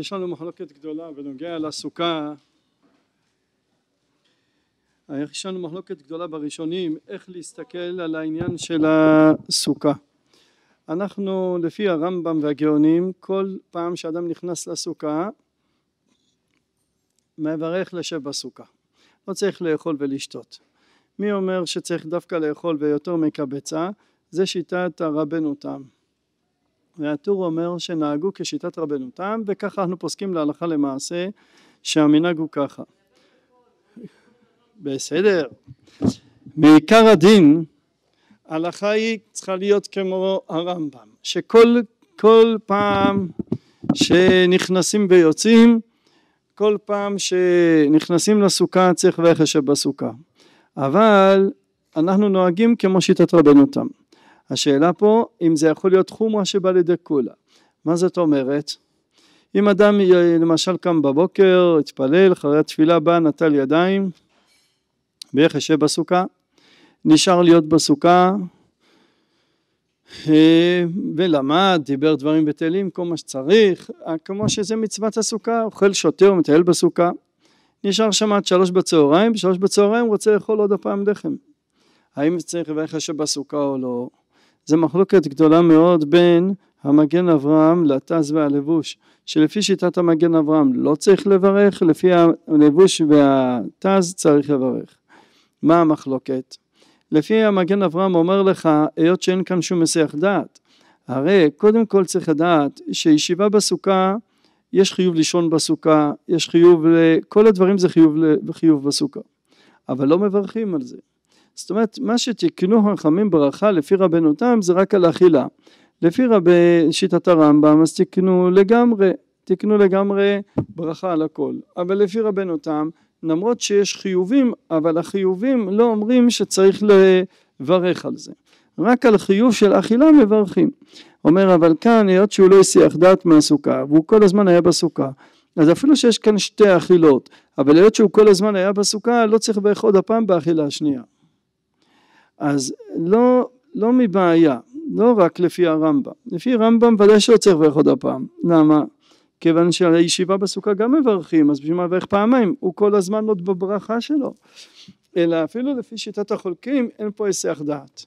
יש לנו מחלוקת גדולה בנוגע לסוכה יש לנו מחלוקת גדולה בראשונים איך להסתכל על העניין של הסוכה אנחנו לפי הרמב"ם והגאונים כל פעם שאדם נכנס לסוכה מברך לשב בסוכה לא צריך לאכול ולשתות מי אומר שצריך דווקא לאכול ויותר מקבצה זה שיטת הרבנו תם והטור אומר שנהגו כשיטת רבנותם וככה אנו פוסקים להלכה למעשה שהמנהג הוא ככה. בסדר. מעיקר הדין הלכה היא צריכה להיות כמו הרמב"ם שכל כל פעם שנכנסים ויוצאים כל פעם שנכנסים לסוכה צריך רכש בסוכה אבל אנחנו נוהגים כמו שיטת רבנותם השאלה פה אם זה יכול להיות חומרה שבא לידי כולה. מה זאת אומרת? אם אדם אה, למשל קם בבוקר, התפלל, אחרי התפילה בא, נטל ידיים, ואיך יושב בסוכה? נשאר להיות בסוכה אה, ולמד, דיבר דברים בטלים, כל מה שצריך, אה, כמו שזה מצוות הסוכה, אוכל, שותה ומטייל בסוכה. נשאר שם עד שלוש בצהריים, בשלוש בצהריים הוא רוצה לאכול עוד הפעם לחם. האם צריך לברך יושב בסוכה או לא? זה מחלוקת גדולה מאוד בין המגן אברהם לטז והלבוש שלפי שיטת המגן אברהם לא צריך לברך לפי הלבוש והטז צריך לברך מה המחלוקת? לפי המגן אברהם אומר לך היות שאין כאן שום מסיח דעת הרי קודם כל צריך לדעת שישיבה בסוכה יש חיוב לישון בסוכה, יש חיוב, כל הדברים זה חיוב, חיוב בסוכה, אבל לא מברכים על זה. זאת אומרת מה שתיקנו חכמים ברכה לפי רבנו תם זה רק על אכילה. לפי רבי שיטת הרמב"ם אז תיקנו לגמרי, תיקנו לגמרי ברכה על הכל. אבל לפי רבנו תם למרות שיש חיובים אבל החיובים לא אומרים שצריך לברך על זה. רק על חיוב של אכילה מברכים. אומר אבל כאן היות שהוא לא הסיח דעת מהסוכה והוא כל הזמן היה בסוכה אז אפילו שיש כאן שתי אכילות אבל היות שהוא כל הזמן היה בסוכה לא צריך לברך עוד הפעם באכילה השנייה אז לא, לא מבעיה, לא רק לפי הרמב"ם. לפי רמב"ם ודאי שלא צריך לברך עוד הפעם. למה? כיוון שהישיבה בסוכה גם מברכים, אז בשביל מה לברך פעמיים? הוא כל הזמן עוד בברכה שלו. אלא אפילו לפי שיטת החולקים אין פה היסח דעת.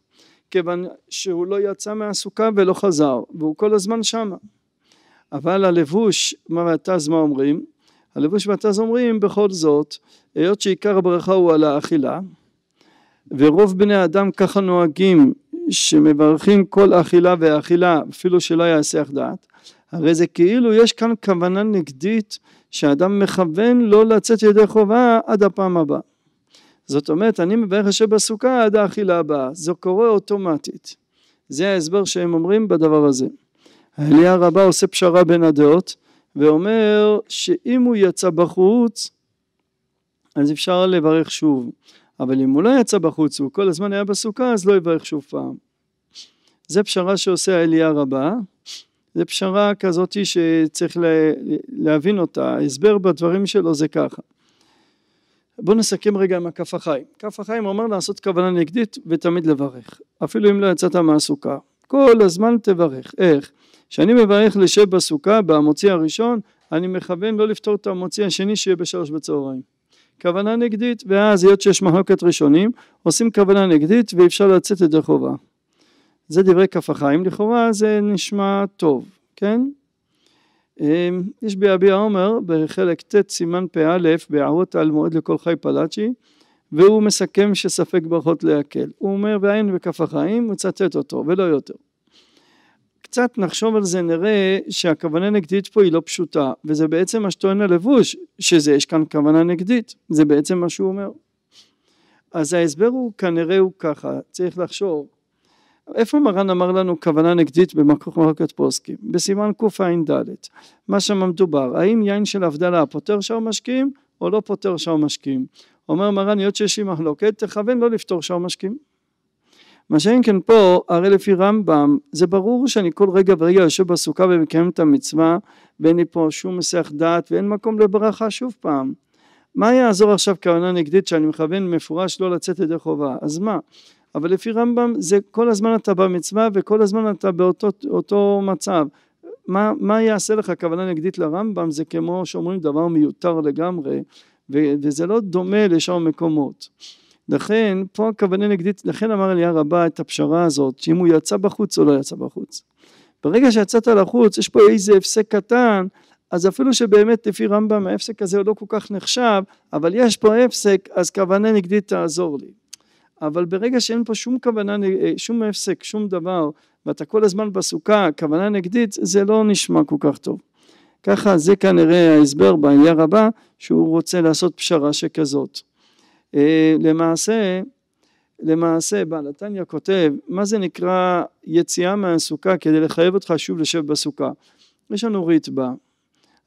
כיוון שהוא לא יצא מהסוכה ולא חזר, והוא כל הזמן שמה. אבל הלבוש, מה והתז מה אומרים? הלבוש והתז אומרים בכל זאת, היות שעיקר הברכה הוא על האכילה, ורוב בני האדם ככה נוהגים שמברכים כל אכילה ואכילה אפילו שלא יעשה דעת הרי זה כאילו יש כאן כוונה נגדית שאדם מכוון לא לצאת ידי חובה עד הפעם הבאה. זאת אומרת אני מברך השם בסוכה עד האכילה הבאה זה קורה אוטומטית זה ההסבר שהם אומרים בדבר הזה. העלייה הרבה עושה פשרה בין הדעות ואומר שאם הוא יצא בחוץ אז אפשר לברך שוב אבל אם הוא לא יצא בחוץ והוא כל הזמן היה בסוכה אז לא יברך שוב פעם. זה פשרה שעושה האליה רבה, זה פשרה כזאתי שצריך להבין אותה, ההסבר בדברים שלו זה ככה. בואו נסכם רגע עם הכף החיים. כף החיים אומר לעשות כוונה נגדית ותמיד לברך, אפילו אם לא יצאת מהסוכה. כל הזמן תברך. איך? כשאני מברך לשב בסוכה, במוציא הראשון, אני מכוון לא לפתור את המוציא השני שיהיה בשלוש בצהריים. כוונה נגדית, ואז היות שיש מחלוקת ראשונים, עושים כוונה נגדית ואפשר לצאת ידי חובה. זה דברי כף החיים, לכאורה זה נשמע טוב, כן? אמ, יש ביביע עומר בחלק ט' סימן פא בהערות על מועד לכל חי פלאצ'י והוא מסכם שספק ברכות להקל. הוא אומר בעין וכף החיים, מצטט אותו ולא יותר. קצת נחשוב על זה נראה שהכוונה נגדית פה היא לא פשוטה וזה בעצם מה שטוען הלבוש שזה יש כאן כוונה נגדית זה בעצם מה שהוא אומר. אז ההסבר הוא כנראה הוא ככה צריך לחשוב איפה מרן אמר לנו כוונה נגדית במקום מרקת פוסקים? בסימן קע"ד. מה שם מדובר, האם יין של הבדלה פותר שאר משקיעים או לא פותר שאר משקיעים? אומר מרן, היות שיש לי מחלוקת, תכוון לא לפתור שאר משקיעים. מה שאין כן פה, הרי לפי רמב"ם, זה ברור שאני כל רגע ורגע יושב בסוכה ומקיים את המצווה, ואין לי פה שום מסך דעת ואין מקום לברכה שוב פעם. מה יעזור עכשיו כוונה נגדית שאני מכוון מפורש לא לצאת ידי חובה? אז מה? אבל לפי רמב"ם זה כל הזמן אתה במצווה וכל הזמן אתה באותו מצב. מה, מה יעשה לך כוונה נגדית לרמב"ם? זה כמו שאומרים דבר מיותר לגמרי, ו, וזה לא דומה לשאר מקומות. לכן, פה הכוונה נגדית, לכן אמר אליה רבה את הפשרה הזאת, שאם הוא יצא בחוץ או לא יצא בחוץ. ברגע שיצאת לחוץ, יש פה איזה הפסק קטן, אז אפילו שבאמת לפי רמב"ם ההפסק הזה הוא לא כל כך נחשב, אבל יש פה הפסק, אז כוונה נגדית תעזור לי. אבל ברגע שאין פה שום כוונה, אה, שום הפסק, שום דבר, ואתה כל הזמן בסוכה, כוונה נגדית, זה לא נשמע כל כך טוב. ככה זה כנראה ההסבר בעניין רבה, שהוא רוצה לעשות פשרה שכזאת. אה, למעשה, למעשה בעל התניא כותב, מה זה נקרא יציאה מהסוכה כדי לחייב אותך שוב לשבת בסוכה? יש לנו ריטב"א,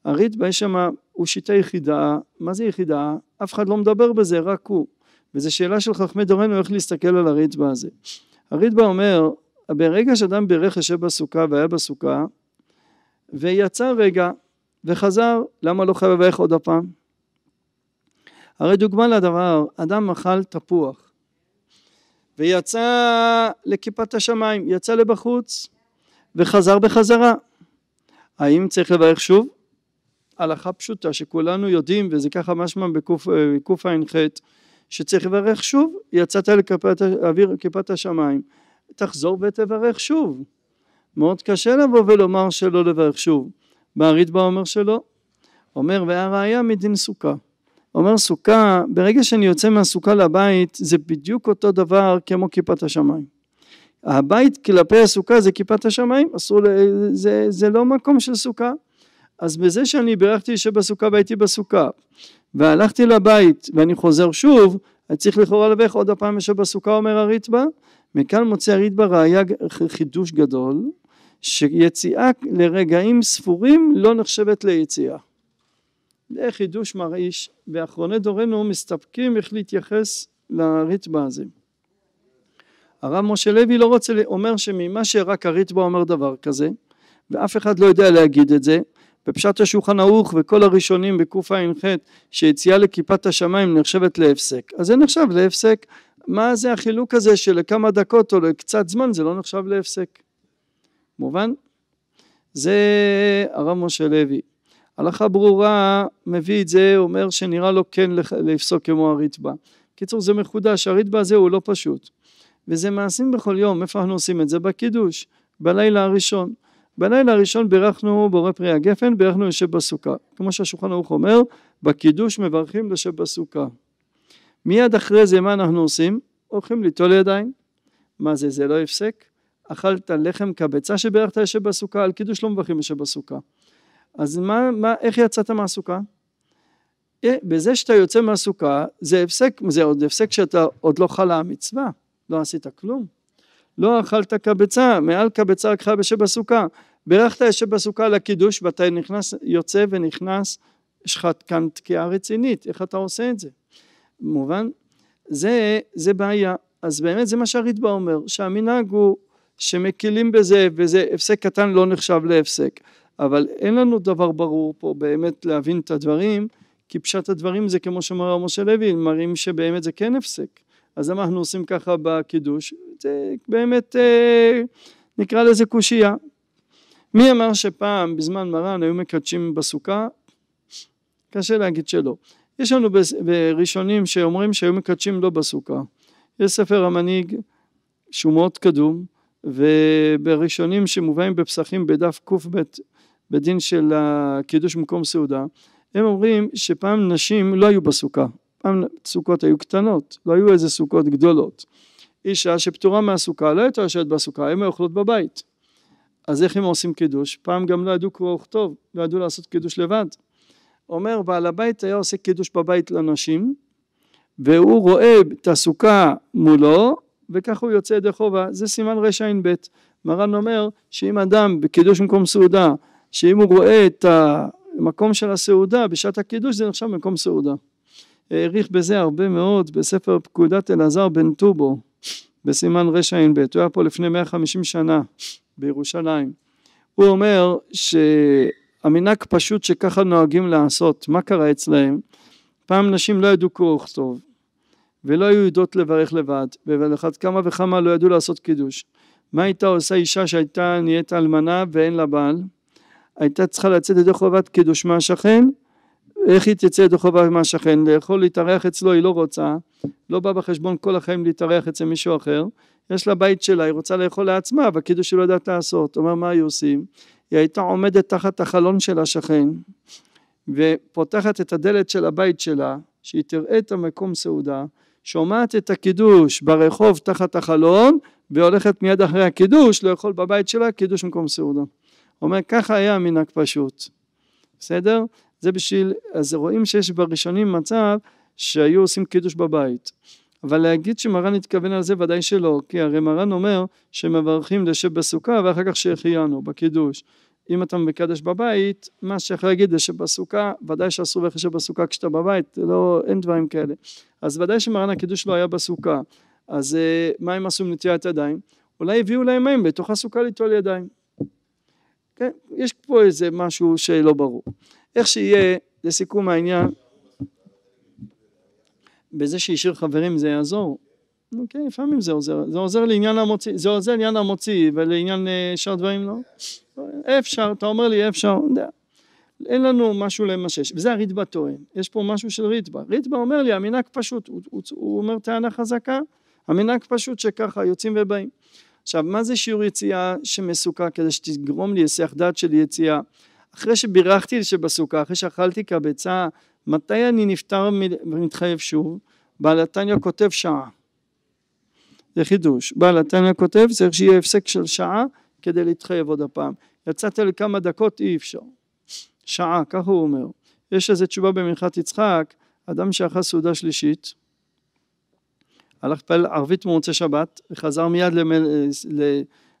הריטב"א יש שם, הוא שיטה יחידה, מה זה יחידה? אף אחד לא מדבר בזה, רק הוא. וזו שאלה של חכמי דורנו איך להסתכל על הריטב"א הזה. הריטב"א אומר, ברגע שאדם בירך יושב בסוכה והיה בסוכה, ויצא רגע, וחזר, למה לא חייב לברך עוד הפעם? הרי דוגמה לדבר, אדם אכל תפוח ויצא לכיפת השמיים, יצא לבחוץ וחזר בחזרה. האם צריך לברך שוב? הלכה פשוטה שכולנו יודעים וזה ככה משמע בקע"ח אה, שצריך לברך שוב, יצאת לכיפת אוויר כיפת השמיים, תחזור ותברך שוב. מאוד קשה לבוא ולומר שלא לברך שוב. מה והריטב"א אומר שלא. אומר והראיה מדין סוכה. אומר סוכה, ברגע שאני יוצא מהסוכה לבית זה בדיוק אותו דבר כמו כיפת השמיים. הבית כלפי הסוכה זה כיפת השמיים, אסור, זה, זה לא מקום של סוכה. אז בזה שאני בירכתי שבסוכה והייתי בסוכה והלכתי לבית ואני חוזר שוב, אני צריך לכאורה לברך עוד הפעם שבסוכה אומר הריטב"א, מכאן מוצא הריטב"א ראייה חידוש גדול שיציאה לרגעים ספורים לא נחשבת ליציאה. זה חידוש מרעיש, ואחרוני דורנו מסתפקים איך להתייחס לרתב"א הזה. הרב משה לוי לא רוצה, אומר שממה שרק הרתב"א אומר דבר כזה, ואף אחד לא יודע להגיד את זה, בפשט השולחן ערוך וכל הראשונים בקע"ח שיציאה לכיפת השמיים נחשבת להפסק, אז זה נחשב להפסק, מה זה החילוק הזה שלכמה דקות או לקצת זמן זה לא נחשב להפסק, מובן? זה הרב משה לוי. הלכה ברורה מביא את זה, אומר שנראה לו כן לפסוק כמו הריטב"א. קיצור זה מחודש, הריטב"א הזה הוא לא פשוט. וזה מעשים בכל יום, איפה אנחנו עושים את זה? בקידוש, בלילה הראשון. בלילה הראשון בירכנו בורא פרי הגפן, בירכנו יושב בסוכה. כמו שהשולחן ערוך אומר, בקידוש מברכים יושב בסוכה. מיד אחרי זה מה אנחנו עושים? הולכים ליטול ידיים. מה זה, זה לא הפסק? אכלת לחם קבצה שבירכת יושב בסוכה, על קידוש לא מברכים יושב בסוכה. אז מה, מה, איך יצאת מהסוכה? אה, בזה שאתה יוצא מהסוכה זה הפסק, זה עוד הפסק שאתה עוד לא חלה המצווה, לא עשית כלום. לא אכלת קבצה, מעל קבצה לקחה בשב הסוכה. בירכת יושב בסוכה לקידוש ואתה נכנס, יוצא ונכנס, יש לך כאן תקיעה רצינית, איך אתה עושה את זה? במובן, זה, זה בעיה. אז באמת זה מה שהריטב"א אומר, שהמנהג הוא שמקילים בזה וזה הפסק קטן לא נחשב להפסק. אבל אין לנו דבר ברור פה באמת להבין את הדברים, כי פשט הדברים זה כמו שאמר משה לוי, מראים שבאמת זה כן הפסק. אז למה אנחנו עושים ככה בקידוש? זה באמת אה, נקרא לזה קושייה. מי אמר שפעם בזמן מרן היו מקדשים בסוכה? קשה להגיד שלא. יש לנו בראשונים שאומרים שהיו מקדשים לא בסוכה. יש ספר המנהיג שהוא מאוד קדום ובראשונים שמובאים בפסחים בדף קב בדין של קידוש מקום סעודה, הם אומרים שפעם נשים לא היו בסוכה, פעם סוכות היו קטנות, לא היו איזה סוכות גדולות. אישה שפטורה מהסוכה לא הייתה יושבת בסוכה, הן אוכלות בבית. אז איך הם עושים קידוש? פעם גם לא ידעו קרוא וכתוב, לא ידעו לעשות קידוש לבד. אומר בעל הבית היה עושה קידוש בבית לנשים, והוא רואה את הסוכה מולו, וכך הוא יוצא ידי חובה. זה סימן רע"ב. מרן אומר שאם אדם בקידוש במקום סעודה שאם הוא רואה את המקום של הסעודה בשעת הקידוש זה נחשב מקום סעודה. העריך בזה הרבה מאוד בספר פקודת אלעזר בן טובו בסימן רע"ב, הוא היה פה לפני 150 שנה בירושלים. הוא אומר שהמנהג פשוט שככה נוהגים לעשות, מה קרה אצלהם? פעם נשים לא ידעו קרוא וכתוב ולא היו יודעות לברך לבד ועל אחת כמה וכמה לא ידעו לעשות קידוש. מה הייתה עושה אישה שהייתה נהיית אלמנה ואין לה בעל? הייתה צריכה לצאת ידי חובת קידוש מהשכן איך היא תצא ידי חובת מהשכן לאכול להתארח אצלו היא לא רוצה לא בא בחשבון כל החיים להתארח אצל מישהו אחר יש לה בית שלה היא רוצה לאכול לעצמה אבל קידוש היא לא יודעת לעשות אומר מה היו עושים היא הייתה עומדת תחת החלון של השכן ופותחת את הדלת של הבית שלה שהיא תראה את המקום סעודה שומעת את הקידוש ברחוב תחת החלון והולכת מיד אחרי הקידוש לאכול בבית שלה קידוש במקום סעודה אומר ככה היה המנהג פשוט, בסדר? זה בשביל, אז רואים שיש בראשונים מצב שהיו עושים קידוש בבית. אבל להגיד שמרן התכוון על זה ודאי שלא, כי הרי מרן אומר שמברכים לשב בסוכה ואחר כך שהחיינו בקידוש. אם אתה מקדש בבית, מה שאפשר להגיד זה שבסוכה, ודאי שאסור לך לשב בסוכה כשאתה בבית, לא, אין דברים כאלה. אז ודאי שמרן הקידוש לא היה בסוכה. אז אה, מה הם עשו עם נטיית ידיים? אולי הביאו להם מים בתוך הסוכה ליטול ידיים. כן? יש פה איזה משהו שלא ברור. איך שיהיה, לסיכום העניין, בזה שהשאיר חברים זה יעזור. אוקיי, okay, כן, לפעמים זה עוזר, זה עוזר לעניין המוציא, זה עוזר לעניין המוציא ולעניין אה, שאר דברים לא. אפשר, אתה אומר לי אפשר, אין לנו משהו למשש, וזה הריטב"א טוען, יש פה משהו של ריטב"א, ריטב"א אומר לי המנהג פשוט, הוא, הוא, הוא אומר טענה חזקה, המנהג פשוט שככה יוצאים ובאים, עכשיו מה זה שיעור יציאה שמסוכה כדי שתגרום לי היסח דעת של יציאה אחרי שבירכתי שבסוכה אחרי שאכלתי כביצה מתי אני נפטר ומתחייב שוב בעל התניא כותב שעה זה חידוש בעל התניא כותב צריך שיהיה הפסק של שעה כדי להתחייב עוד הפעם יצאת לכמה דקות אי אפשר שעה כך הוא אומר יש לזה תשובה במנחת יצחק אדם שאכל סעודה שלישית הלך להתפלל ערבית במוצאי שבת, חזר מיד למל...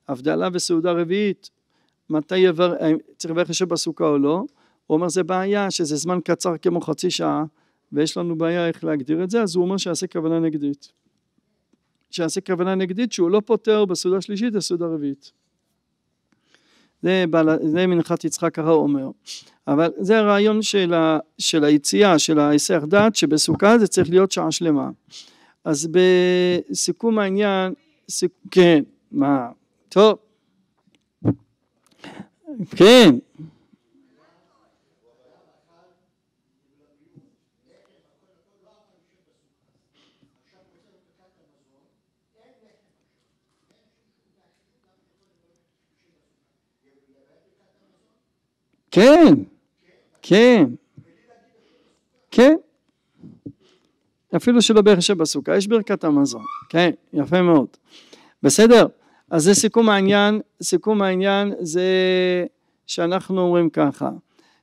להבדלה וסעודה רביעית. מתי יבר, צריך לברך יושב בסוכה או לא? הוא אומר זה בעיה, שזה זמן קצר כמו חצי שעה, ויש לנו בעיה איך להגדיר את זה, אז הוא אומר שיעשה כוונה נגדית. שיעשה כוונה נגדית שהוא לא פותר בסעודה שלישית לסעודה רביעית. זה, בעל, זה מנחת יצחק ככה אומר. אבל זה הרעיון של, ה, של היציאה, של ההיסח דעת, שבסוכה זה צריך להיות שעה שלמה. אז בסיכום העניין, סיכ... כן, מה, טוב, כן. כן, כן, כן. אפילו שלא בערך בהכשר בסוכה, יש ברכת המזון, כן, יפה מאוד. בסדר? אז זה סיכום העניין, סיכום העניין זה שאנחנו אומרים ככה,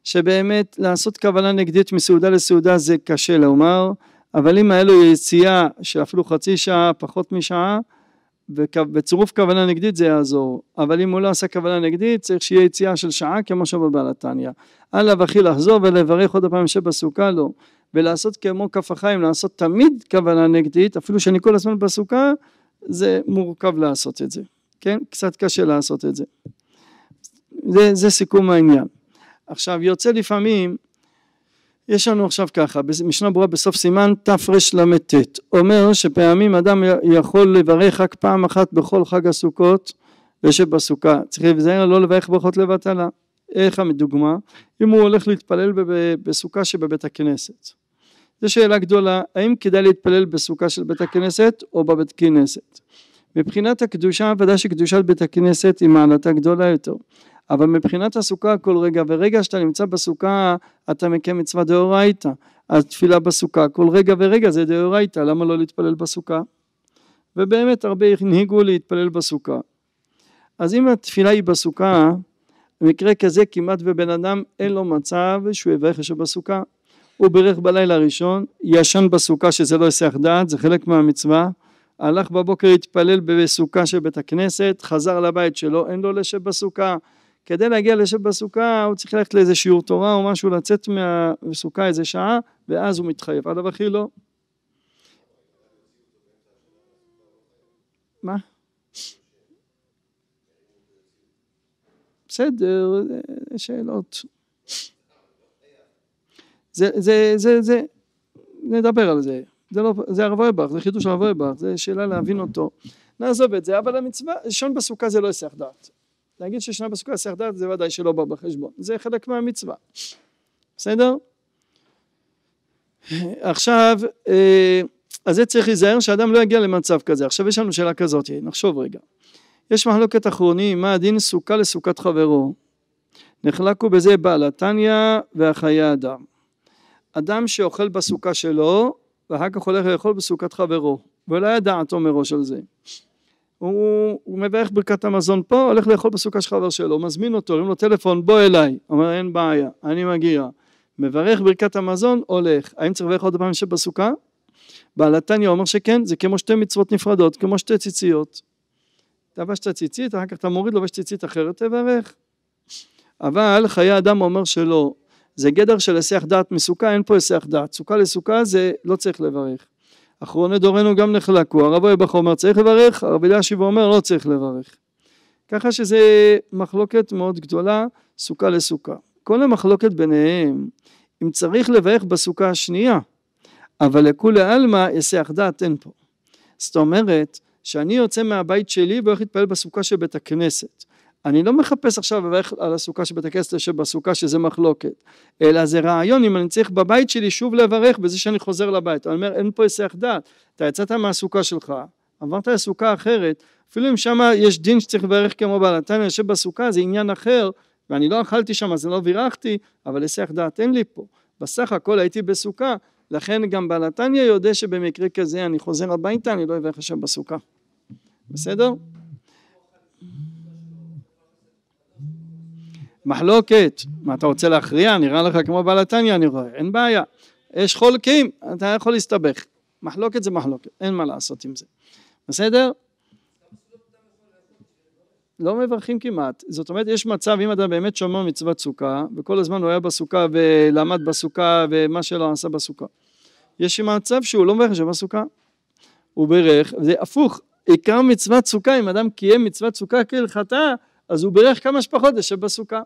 שבאמת לעשות כוונה נגדית מסעודה לסעודה זה קשה לומר, אבל אם היה לו יציאה של אפילו חצי שעה, פחות משעה, בצירוף כוונה נגדית זה יעזור, אבל אם הוא לא עשה כוונה נגדית צריך שיהיה יציאה של שעה כמו שבבעל התניא. עליו אחי לחזור ולברך עוד פעם שבסוכה לא. ולעשות כמו כף החיים, לעשות תמיד כוונה נגדית, אפילו שאני כל הזמן בסוכה, זה מורכב לעשות את זה, כן? קצת קשה לעשות את זה. זה, זה סיכום העניין. עכשיו, יוצא לפעמים, יש לנו עכשיו ככה, משנה ברורה בסוף סימן תרל"ט, אומר שפעמים אדם יכול לברך רק פעם אחת בכל חג הסוכות ושבסוכה. צריך להיזהר לא לברך ברכות לבטלה. איך הדוגמה? אם הוא הולך להתפלל בסוכה שבבית הכנסת. זו שאלה גדולה, האם כדאי להתפלל בסוכה של בית הכנסת או בבית כנסת? מבחינת הקדושה, ודאי שקדושת בית הכנסת היא מעלתה גדולה יותר. אבל מבחינת הסוכה כל רגע ורגע שאתה נמצא בסוכה אתה מקיים מצווה דאורייתא אז תפילה בסוכה כל רגע ורגע זה דאורייתא למה לא להתפלל בסוכה ובאמת הרבה הנהיגו להתפלל בסוכה אז אם התפילה היא בסוכה במקרה כזה כמעט ובן אדם אין לו מצב שהוא יברך בסוכה הוא בירך בלילה הראשון, ישן בסוכה שזה לא היסח דעת, זה חלק מהמצווה, הלך בבוקר התפלל בסוכה של בית הכנסת, חזר לבית שלו, אין לו לשב בסוכה. כדי להגיע לשב בסוכה הוא צריך ללכת לאיזה שיעור תורה או משהו, לצאת מהסוכה איזה שעה, ואז הוא מתחייב. עליו הכי לא. מה? בסדר, אה, אה, שאלות. זה, זה, זה, נדבר על זה. זה לא, זה הרב אוהבך, זה חידוש הרב אוהבך, זה שאלה להבין אותו. נעזוב את זה, אבל המצווה, לשון בסוכה זה לא הסך דעת. להגיד ששנה בסוכה הסך דעת זה ודאי שלא בא בחשבון, זה חלק מהמצווה. בסדר? עכשיו, אה, אז זה צריך להיזהר שאדם לא יגיע למצב כזה. עכשיו יש לנו שאלה כזאת, נחשוב רגע. יש מחלוקת אחרונים, מה הדין סוכה לסוכת חברו? נחלקו בזה בעל התניא והחיי אדם. אדם שאוכל בסוכה שלו ואחר כך הולך לאכול בסוכת חברו ולא ידע דעתו מראש על זה הוא, הוא מברך ברכת המזון פה הולך לאכול בסוכה של חבר שלו מזמין אותו אומרים לו טלפון בוא אליי אומר אין בעיה אני מגיע מברך ברכת המזון הולך האם צריך לברך עוד פעם שבסוכה? בעל התניא אומר שכן זה כמו שתי מצוות נפרדות כמו שתי ציציות תבשת ציצית אחר כך אתה מוריד לובש ציצית אחרת תברך אבל חיי אדם אומר שלא זה גדר של הסח דעת מסוכה, אין פה הסח דעת. סוכה לסוכה זה לא צריך לברך. אחרוני דורנו גם נחלקו, הרב אוהב החומר צריך לברך, הרב אלישיב אומר לא צריך לברך. ככה שזה מחלוקת מאוד גדולה, סוכה לסוכה. כל המחלוקת ביניהם, אם צריך לברך בסוכה השנייה, אבל לכולי עלמא הסח דעת אין פה. זאת אומרת, שאני יוצא מהבית שלי והולך להתפלל בסוכה של בית הכנסת. אני לא מחפש עכשיו לברך על הסוכה של בית הכנסת שבסוכה שזה מחלוקת, אלא זה רעיון אם אני צריך בבית שלי שוב לברך בזה שאני חוזר לבית. אני אומר אין פה היסח דעת, אתה יצאת מהסוכה שלך, עברת לסוכה אחרת, אפילו אם שם יש דין שצריך לברך כמו בעלתן, אני יושב בסוכה זה עניין אחר, ואני לא אכלתי שם אז אני לא בירכתי, אבל היסח דעת אין לי פה. בסך הכל הייתי בסוכה, לכן גם בעלתניה יודע שבמקרה כזה אני חוזר הביתה, אני לא אברך עכשיו בסוכה. בסדר? מחלוקת, מה אתה רוצה להכריע? נראה לך כמו בעל התניא אני רואה, אין בעיה. יש חולקים, אתה יכול להסתבך. מחלוקת זה מחלוקת, אין מה לעשות עם זה. בסדר? לא מברכים כמעט, זאת אומרת יש מצב אם אדם באמת שומר מצוות סוכה וכל הזמן הוא היה בסוכה ולמד בסוכה ומה שלא עשה בסוכה יש מצב שהוא לא מברך שם בסוכה הוא בירך, זה הפוך, עיקר מצוות סוכה אם אדם קיים מצוות סוכה כהלכתה אז הוא בירך כמה שפחות יושב בסוכה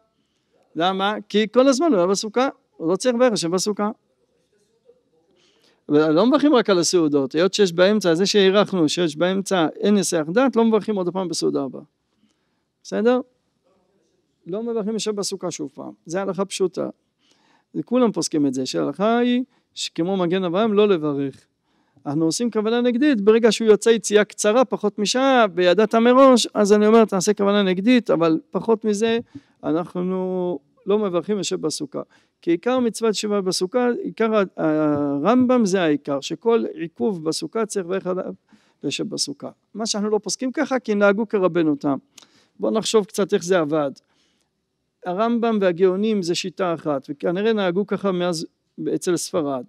למה? כי כל הזמן הוא היה בסוכה, הוא לא צריך לברך השם בסוכה. לא מברכים רק על הסעודות, היות שיש באמצע, זה שהארכנו, שיש באמצע אין נסח דת, לא מברכים עוד פעם בסעודה הבאה. בסדר? לא מברכים יושב בסוכה שוב פעם, זה הלכה פשוטה. כולם פוסקים את זה, שההלכה היא שכמו מגן אברהם לא לברך. אנחנו עושים כוונה נגדית ברגע שהוא יוצא יציאה קצרה פחות משעה וידעת מראש אז אני אומר תעשה כוונה נגדית אבל פחות מזה אנחנו לא מברכים יושב בסוכה כי עיקר מצוות שבעה בסוכה עיקר הרמב"ם זה העיקר שכל עיכוב בסוכה צריך לברך עליו יושב בסוכה מה שאנחנו לא פוסקים ככה כי נהגו כרבנו תם בואו נחשוב קצת איך זה עבד הרמב"ם והגאונים זה שיטה אחת וכנראה נהגו ככה מאז אצל ספרד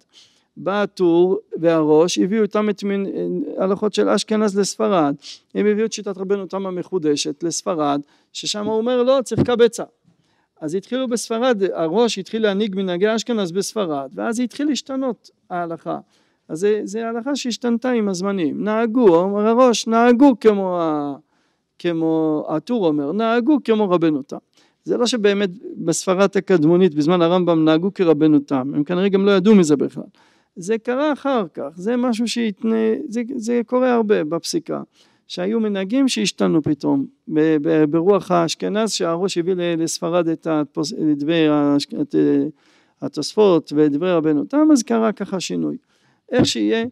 בא הטור והראש הביאו איתם את מין, אה, הלכות של אשכנז לספרד הם הביאו את שיטת רבנו תם המחודשת לספרד ששם הוא אומר לא צריך קבצה אז התחילו בספרד הראש התחיל להנהיג מנהגי אשכנז בספרד ואז התחיל להשתנות ההלכה אז זו הלכה שהשתנתה עם הזמנים נהגו אומר הראש נהגו כמו, ה, כמו הטור אומר נהגו כמו רבנו תם זה לא שבאמת בספרד הקדמונית בזמן הרמב"ם נהגו כרבנו תם, הם כנראה גם לא ידעו מזה בכלל. זה קרה אחר כך, זה משהו שהתנה, זה, זה קורה הרבה בפסיקה, שהיו מנהגים שהשתנו פתאום, ב, ב, ברוח האשכנז שהראש הביא לספרד את, התפוס, את דברי אה, התוספות ואת דברי רבנו תם, אז קרה ככה שינוי. איך שיהיה,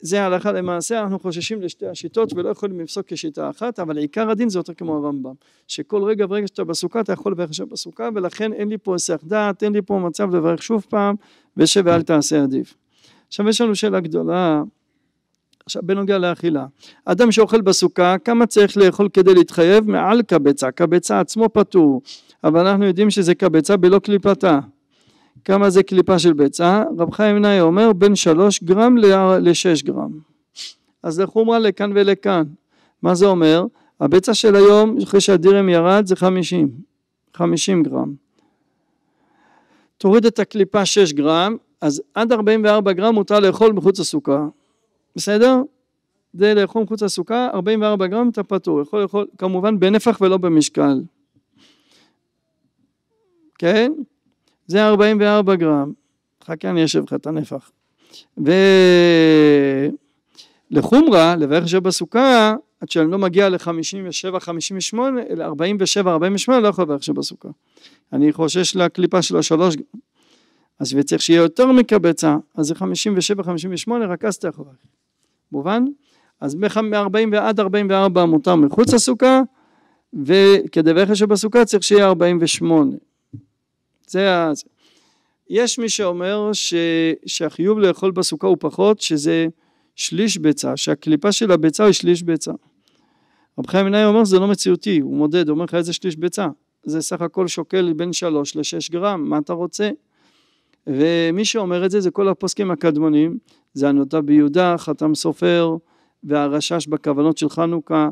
זה הלכה למעשה, אנחנו חוששים לשתי השיטות ולא יכולים לפסוק כשיטה אחת, אבל עיקר הדין זה יותר כמו הרמב"ם, שכל רגע ורגע שאתה בסוכה אתה יכול לברך שם בסוכה, ולכן אין לי פה היסח דעת, אין לי פה מצב לברך שוב פעם, ושב ואל תעשה עדיף. עכשיו יש לנו שאלה גדולה, עכשיו בנוגע לאכילה, אדם שאוכל בסוכה, כמה צריך לאכול כדי להתחייב מעל קבצה, קבצה עצמו פטור, אבל אנחנו יודעים שזה קבצה בלא קליפתה. כמה זה קליפה של ביצה? רב חיים נאי אומר בין שלוש גרם לשש גרם. אז לחומרה לכאן ולכאן. מה זה אומר? הבצע של היום, אחרי שהדירם ירד, זה חמישים. חמישים גרם. תוריד את הקליפה שש גרם, אז עד ארבעים וארבע גרם מותר לאכול מחוץ לסוכה. בסדר? זה לאכול מחוץ לסוכה, ארבעים וארבע גרם אתה פטור, יכול לאכול כמובן בנפח ולא במשקל. כן? זה 44 גרם, חכה אני אשב לך את הנפח. ולחומרה, לברך יושב בסוכה, עד שאני לא מגיע ל-57, 58, אלא 47, 48, לא יכול לברך יושב בסוכה. אני חושש לקליפה של השלוש, גרם. אז וצריך שיהיה יותר מקבצה, אז זה 57, 58, רק אז אתה יכול לברך. מובן? אז מ-40 ועד 44 מותר מחוץ לסוכה, וכדי לברך יושב בסוכה צריך שיהיה 48. זה ה... יש מי שאומר ש... שהחיוב לאכול בסוכה הוא פחות, שזה שליש ביצה, שהקליפה של הביצה היא שליש ביצה. רב חיים מנאי אומר זה לא מציאותי, הוא מודד, הוא אומר לך איזה שליש ביצה, זה סך הכל שוקל בין שלוש לשש גרם, מה אתה רוצה? ומי שאומר את זה זה כל הפוסקים הקדמונים, זה ענותה ביהודה, חתם סופר והרשש בכוונות של חנוכה,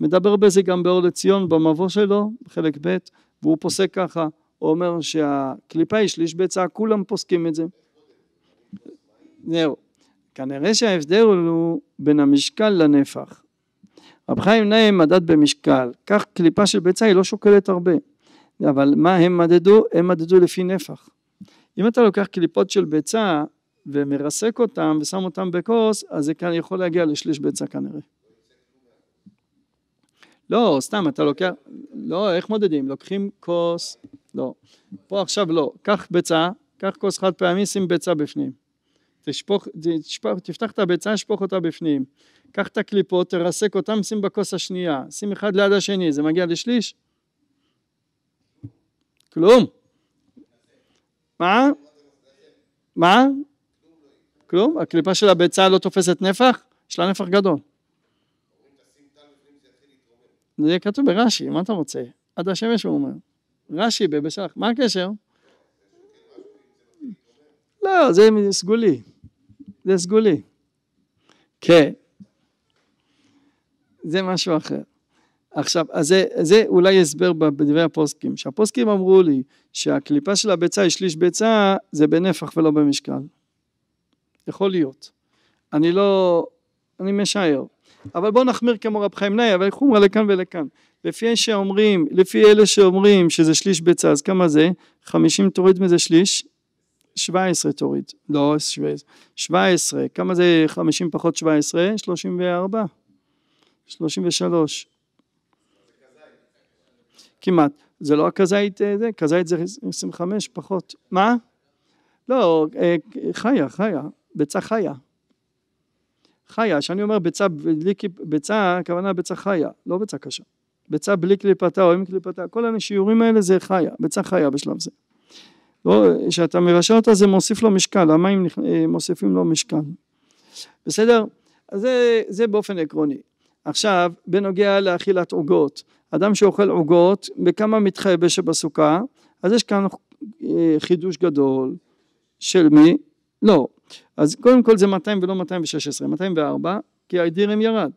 מדבר בזה גם באור לציון במבוא שלו, חלק ב', והוא פוסק ככה הוא אומר שהקליפה היא שליש ביצה, כולם פוסקים את זה. זהו. כנראה שההבדל הוא בין המשקל לנפח. רב חיים נעים מדד במשקל, כך קליפה של ביצה היא לא שוקלת הרבה. אבל מה הם מדדו? הם מדדו לפי נפח. אם אתה לוקח קליפות של ביצה ומרסק אותן ושם אותן בכוס, אז זה כאן יכול להגיע לשליש ביצה כנראה. לא, סתם, אתה לוקח, לא, איך מודדים? לוקחים כוס, לא. פה עכשיו לא. קח ביצה, קח כוס חד פעמי, שים ביצה בפנים. תשפוך, תשפוך, תפתח את הביצה, שפוך אותה בפנים. קח את הקליפות, תרסק אותן, שים בכוס השנייה. שים אחד ליד השני, זה מגיע לשליש? כלום. מה? מה? כלום? הקליפה של הביצה לא תופסת נפח? יש לה נפח גדול. זה כתוב ברש"י, מה אתה רוצה? עד השמש הוא אומר. רש"י בבשלח, מה הקשר? לא, זה סגולי, זה סגולי. כן, זה משהו אחר. עכשיו, אז זה, זה אולי הסבר בדברי הפוסקים, שהפוסקים אמרו לי שהקליפה של הביצה היא שליש ביצה, זה בנפח ולא במשקל. יכול להיות. אני לא, אני משער. אבל בוא נחמיר כמו רב חיים נאי, אבל חומרה לכאן ולכאן. לפי שאומרים, לפי אלה שאומרים שזה שליש ביצה, אז כמה זה? 50 תוריד מזה שליש? 17 תוריד. לא, 17. כמה זה 50 פחות 17? 34. 33. כמעט. זה לא הכזית, אה, זה, כזית זה 25 פחות. מה? לא, אה, חיה, חיה, ביצה חיה. חיה, כשאני אומר ביצה בלי, ביצה, הכוונה ביצה חיה, לא ביצה קשה. ביצה בלי קליפתה או עם קליפתה, כל השיעורים האלה זה חיה, ביצה חיה בשלב זה. לא, כשאתה לא, מבשל אותה זה מוסיף לו משקל, המים אה, מוסיפים לו משקל. בסדר? אז זה, זה באופן עקרוני. עכשיו, בנוגע לאכילת עוגות, אדם שאוכל עוגות, בכמה מתחייבה שבסוכה, אז יש כאן אה, חידוש גדול של מי? לא, אז קודם כל זה 200 ולא 216, 204, כי הדירם ירד.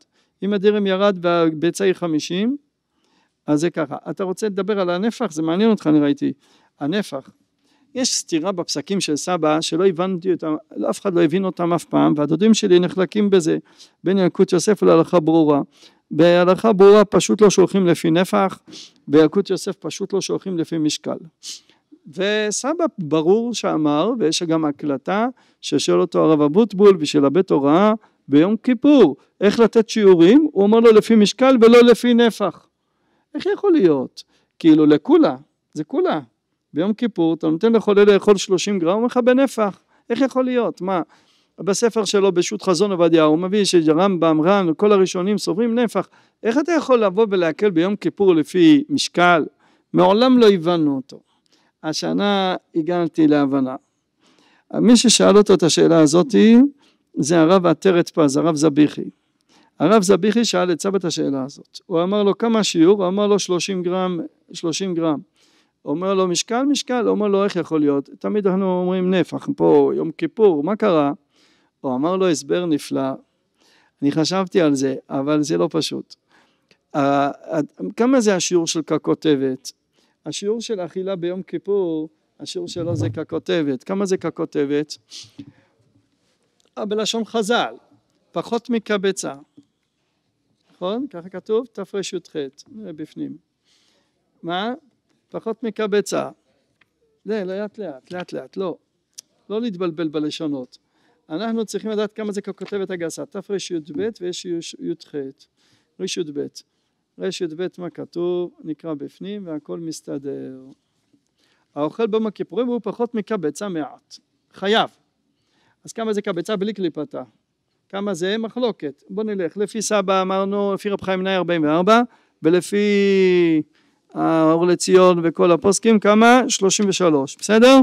אם הדירם ירד והביצה היא 50, אז זה ככה. אתה רוצה לדבר על הנפח? זה מעניין אותך, אני ראיתי. הנפח. יש סתירה בפסקים של סבא שלא הבנתי אותם, אף אחד לא הבין אותם אף פעם, והדודים שלי נחלקים בזה, בין ילקוט יוסף להלכה ברורה. בהלכה ברורה פשוט לא שולחים לפי נפח, בילקוט יוסף פשוט לא שולחים לפי משקל. וסבא ברור שאמר, ויש גם הקלטה, ששואל אותו הרב אבוטבול בשביל הבית הוראה ביום כיפור, איך לתת שיעורים? הוא אומר לו לפי משקל ולא לפי נפח. איך יכול להיות? כאילו לקולה, זה קולה. ביום כיפור אתה נותן לחולה לאכול 30 גרם, הוא אומר לך בנפח. איך יכול להיות? מה? בספר שלו בשו"ת חזון עובדיה הוא מביא שרמב"ם, ר"ן, כל הראשונים סוברים נפח. איך אתה יכול לבוא ולהקל ביום כיפור לפי משקל? מעולם לא הבנו אותו. השנה הגעתי להבנה. מי ששאל אותו את השאלה הזאתי זה הרב עטרת פז, הרב זביחי. הרב זביחי שאל את סבא את השאלה הזאת. הוא אמר לו כמה שיעור? הוא אמר לו שלושים גרם, שלושים גרם. אומר לו משקל משקל, אומר לו איך יכול להיות? תמיד אנחנו אומרים נפח, פה יום כיפור, מה קרה? הוא אמר לו הסבר נפלא, אני חשבתי על זה, אבל זה לא פשוט. כמה זה השיעור של ככותבת? השיעור של אכילה ביום כיפור, השיעור שלו זה ככותבת. כמה זה ככותבת? בלשון חז"ל, פחות מקבצה. נכון? ככה כתוב תרי"ח, בפנים. מה? פחות מקבצה. לא, לאט לאט, לאט לאט, לא. לא להתבלבל בלשונות. אנחנו צריכים לדעת כמה זה ככותבת הגסה, תרי"ב ויש י"ח, רי"ב. רשת ב' מה כתוב, נקרא בפנים והכל מסתדר. האוכל ביום הכיפורים הוא פחות מקבצה מעט, חייב. אז כמה זה קבצה בלי קליפתה? כמה זה מחלוקת? בוא נלך, לפי סבא אמרנו, לפי רב חיים נאי 44 ולפי האור לציון וכל הפוסקים כמה? 33, בסדר?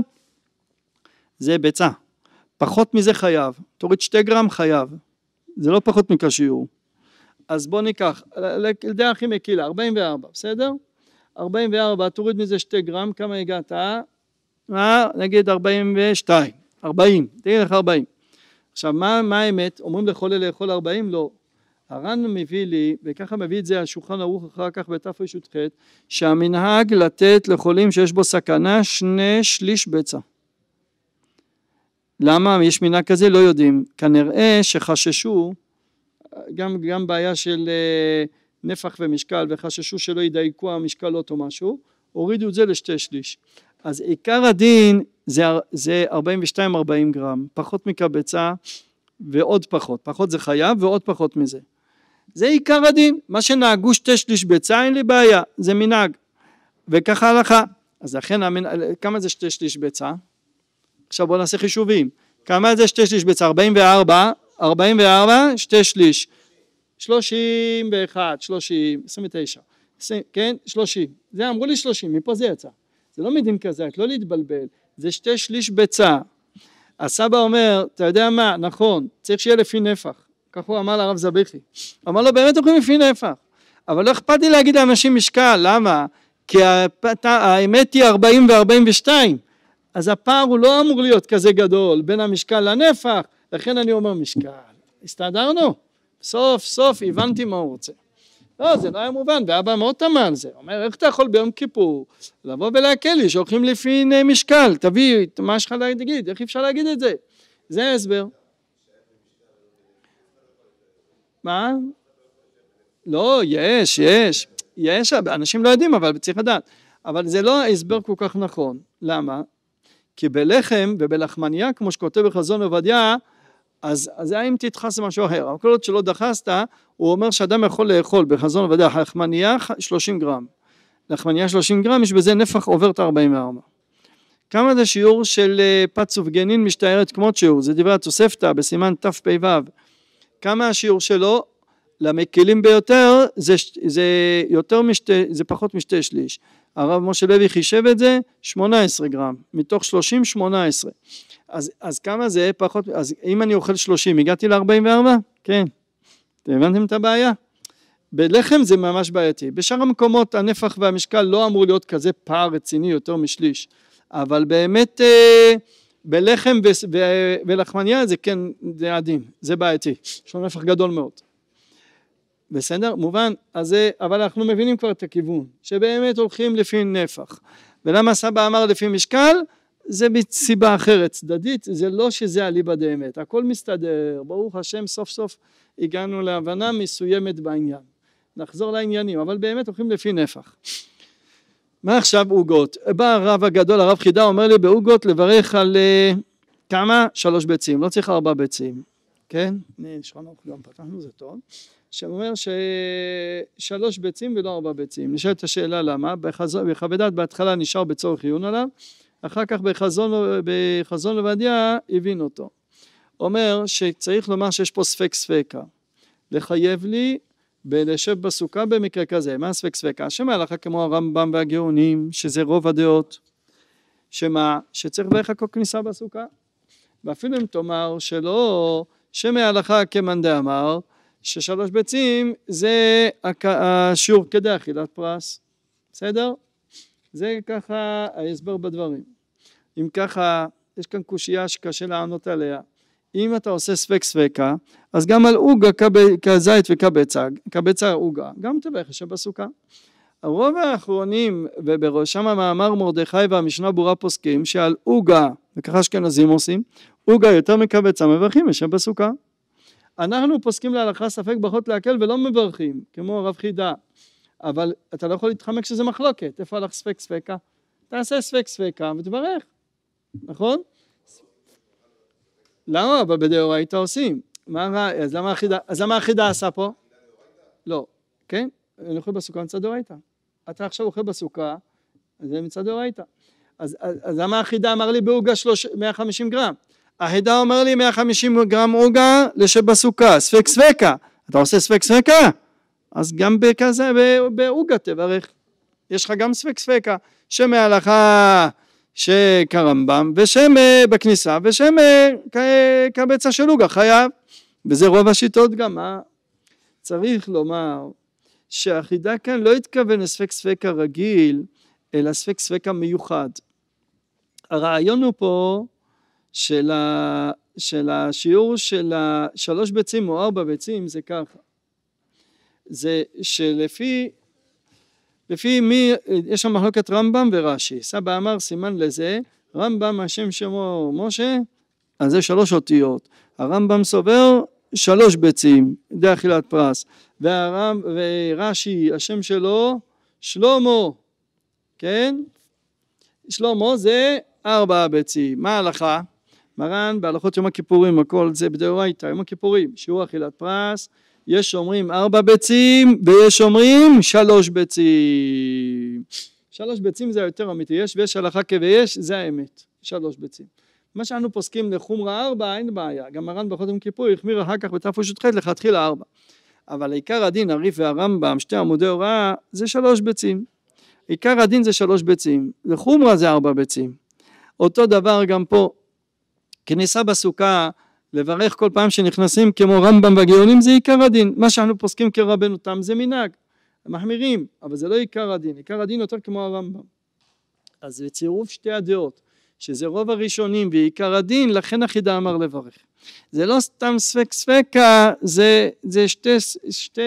זה ביצה. פחות מזה חייב, תוריד שתי גרם חייב, זה לא פחות מקשיור. אז בוא ניקח, לדעה הכי מקילה, 44, בסדר? 44, תוריד מזה שתי גרם, כמה הגעת? אה? אה נגיד 42, 40, תגיד לך 40. עכשיו, מה, מה האמת? אומרים לחולה לאכול 40? לא. הר"ן מביא לי, וככה מביא את זה השולחן ערוך אחר כך בתר"ח, שהמנהג לתת לחולים שיש בו סכנה שני שליש בצע. למה יש מנהג כזה? לא יודעים. כנראה שחששו גם, גם בעיה של אה, נפח ומשקל וחששו שלא ידייקו המשקלות או משהו, הורידו את זה לשתי שליש. אז עיקר הדין זה, זה 42-40 גרם, פחות מקבצה ועוד פחות, פחות זה חייב ועוד פחות מזה. זה עיקר הדין, מה שנהגו שתי שליש ביצה אין לי בעיה, זה מנהג, וככה הלכה. אז לכן, כמה זה שתי שליש ביצה? עכשיו בואו נעשה חישובים. כמה זה שתי שליש ביצה? 44 44, שתי שליש, 31, 30, 29, 20, כן, 30, זה אמרו לי 30, מפה זה יצא, זה לא מדין רק לא להתבלבל, זה שתי שליש ביצה, הסבא אומר, אתה יודע מה, נכון, צריך שיהיה לפי נפח, כך הוא אמר לרב זביחי, אמר לו באמת הולכים לפי נפח, אבל לא אכפת לי להגיד לאנשים משקל, למה? כי האמת היא 40 ו-42, אז הפער הוא לא אמור להיות כזה גדול בין המשקל לנפח, לכן אני אומר משקל. הסתדרנו? סוף סוף הבנתי מה הוא רוצה. לא, זה לא היה מובן, ואבא מאוד על זה. אומר, איך אתה יכול ביום כיפור לבוא ולהקל לי שהולכים לפי אה, משקל, תביא את מה שלך להגיד, איך אפשר להגיד את זה? זה ההסבר. מה? לא, יש, יש, יש, אנשים לא יודעים, אבל צריך לדעת. אבל זה לא הסבר כל כך נכון. למה? כי בלחם ובלחמניה, כמו שכותב בחזון עובדיה, אז זה היה אם תדחס למשהו אחר, אבל כל עוד שלא דחסת, הוא אומר שאדם יכול לאכול בחזון ודאי חכמניה 30 גרם. לחמנייה 30 גרם יש בזה נפח עובר את 44. כמה זה שיעור של אה, פצוף גנין משתערת כמות שיעור, זה דברי התוספתא בסימן תפ"ו. כמה השיעור שלו? למקלים ביותר זה, זה, יותר משתי, זה פחות משתי שליש. הרב משה לוי חישב את זה 18 גרם, מתוך 30 18. אז, אז כמה זה פחות, אז אם אני אוכל 30 הגעתי ל-44? כן. אתם הבנתם את הבעיה? בלחם זה ממש בעייתי. בשאר המקומות הנפח והמשקל לא אמור להיות כזה פער רציני יותר משליש. אבל באמת אה, בלחם ו- ו- ולחמניה זה כן, זה עדין, זה בעייתי. יש לנו נפח גדול מאוד. בסדר? מובן, אז זה, אבל אנחנו מבינים כבר את הכיוון, שבאמת הולכים לפי נפח. ולמה סבא אמר לפי משקל? זה מסיבה אחרת, צדדית, זה לא שזה אליבא דאמת, הכל מסתדר, ברוך השם סוף סוף הגענו להבנה מסוימת בעניין. נחזור לעניינים, אבל באמת הולכים לפי נפח. מה עכשיו עוגות? בא הרב הגדול, הרב חידה, אומר לי בעוגות לברך על uh, כמה? שלוש ביצים, לא צריך ארבע ביצים, כן? שולחן גם פתחנו, זה טוב. שאומר ששלוש ביצים ולא ארבע ביצים. נשאלת השאלה למה, בחבדת בהתחלה נשאר בצורך עיון עליו, אחר כך בחזון, בחזון לבדיה הבין אותו. אומר שצריך לומר שיש פה ספק ספקה. לחייב לי בלשב בסוכה במקרה כזה. מה ספק ספקה? שמה הלכה כמו הרמב"ם והגאונים, שזה רוב הדעות. שמה? שצריך לברך לחכות כניסה בסוכה. ואפילו אם תאמר שלא, שמהלכה כמאן דאמר, ששלוש ביצים זה השיעור כדי אכילת פרס, בסדר? זה ככה ההסבר בדברים. אם ככה, יש כאן קושייה שקשה לענות עליה. אם אתה עושה ספק ספקה, אז גם על עוגה כזית וכבצע, כבצע עוגה, גם תברך שבסוכה. הרוב האחרונים, ובראשם המאמר מרדכי והמשנה ברורה פוסקים, שעל עוגה, וככה אשכנזים עושים, עוגה יותר מקבצה מברכים יושב בסוכה. אנחנו פוסקים להלכה ספק ברכות להקל ולא מברכים, כמו הרב חידה. אבל אתה לא יכול להתחמק שזה מחלוקת, איפה הלך ספק ספקה? תעשה ספק ספקה ותברך, נכון? למה? אבל בדאורייתא עושים. מה, אז למה החידה, אז למה החידה עשה פה? לא, כן? אני אוכל בסוכה מצד דאורייתא. אתה עכשיו אוכל בסוכה, זה מצד דאורייתא. אז למה החידה אמר לי בעוגה 150 גרם? החידה אומר לי 150 גרם עוגה לשבסוכה, ספק ספקה. אתה עושה ספק ספקה? אז גם בכזה, בעוגה תברך. יש לך גם ספק ספקה. שם ההלכה שכרמב״ם, ושם בכניסה, ושם כבצע של עוגה, חייב. וזה רוב השיטות גם, מה? אה? צריך לומר שהחידה כאן לא התכוון לספק ספקה רגיל, אלא ספק ספקה מיוחד. הרעיון הוא פה של, ה, של השיעור של שלוש ביצים או ארבע ביצים זה ככה. זה שלפי לפי מי, יש שם מחלוקת רמב"ם ורש"י. סבא אמר סימן לזה, רמב"ם השם שמו משה, אז זה שלוש אותיות. הרמב"ם סובר שלוש ביצים, די אכילת פרס. והרמב, ורש"י, השם שלו, שלמה, כן? שלמה זה ארבע ביצים. מה ההלכה? מרן בהלכות יום הכיפורים, הכל זה בדאורייתא, יום הכיפורים, שיעור אכילת פרס, יש שאומרים ארבע ביצים ויש שאומרים שלוש ביצים. שלוש ביצים זה היותר אמיתי, יש ויש הלכה כביש, זה האמת, שלוש ביצים. מה שאנו פוסקים לחומרה ארבע, אין בעיה, גם מרן בהלכות יום כיפור החמיר אחר כך בתרפ"ח לכתחילה ארבע. אבל עיקר הדין, הריף והרמב"ם, שתי עמודי הוראה, זה שלוש ביצים. עיקר הדין זה שלוש ביצים, לחומרה זה ארבע ביצים. אותו דבר גם פה, כניסה בסוכה, לברך כל פעם שנכנסים כמו רמב"ם והגאונים זה עיקר הדין, מה שאנחנו פוסקים כרבנו תם זה מנהג, מחמירים, אבל זה לא עיקר הדין, עיקר הדין יותר כמו הרמב"ם. אז בצירוף שתי הדעות, שזה רוב הראשונים ועיקר הדין, לכן החידה אמר לברך. זה לא סתם ספק ספקה, זה, זה שתי, שתי,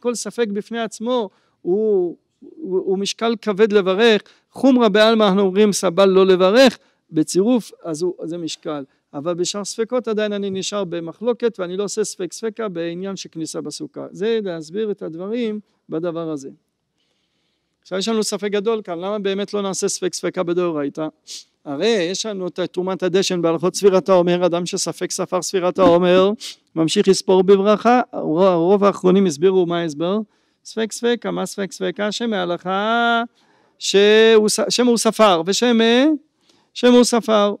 כל ספק בפני עצמו הוא, הוא, הוא משקל כבד לברך, חומרה בעלמא אנחנו אומרים סבל לא לברך, בצירוף אז הוא, זה משקל. אבל בשאר ספקות עדיין אני נשאר במחלוקת ואני לא עושה ספק ספקה בעניין של כניסה בסוכה. זה להסביר את הדברים בדבר הזה. עכשיו יש לנו ספק גדול כאן, למה באמת לא נעשה ספק ספקה בדאורייתא? הרי יש לנו את תרומת הדשן בהלכות ספירת העומר, אדם שספק ספר ספירת העומר ממשיך לספור בברכה, הרוב האחרונים הסבירו מה ההסבר? ספק ספקה, מה ספק ספקה? שם ההלכה, שם הוא ספר ושם אה? שמא הוא ספר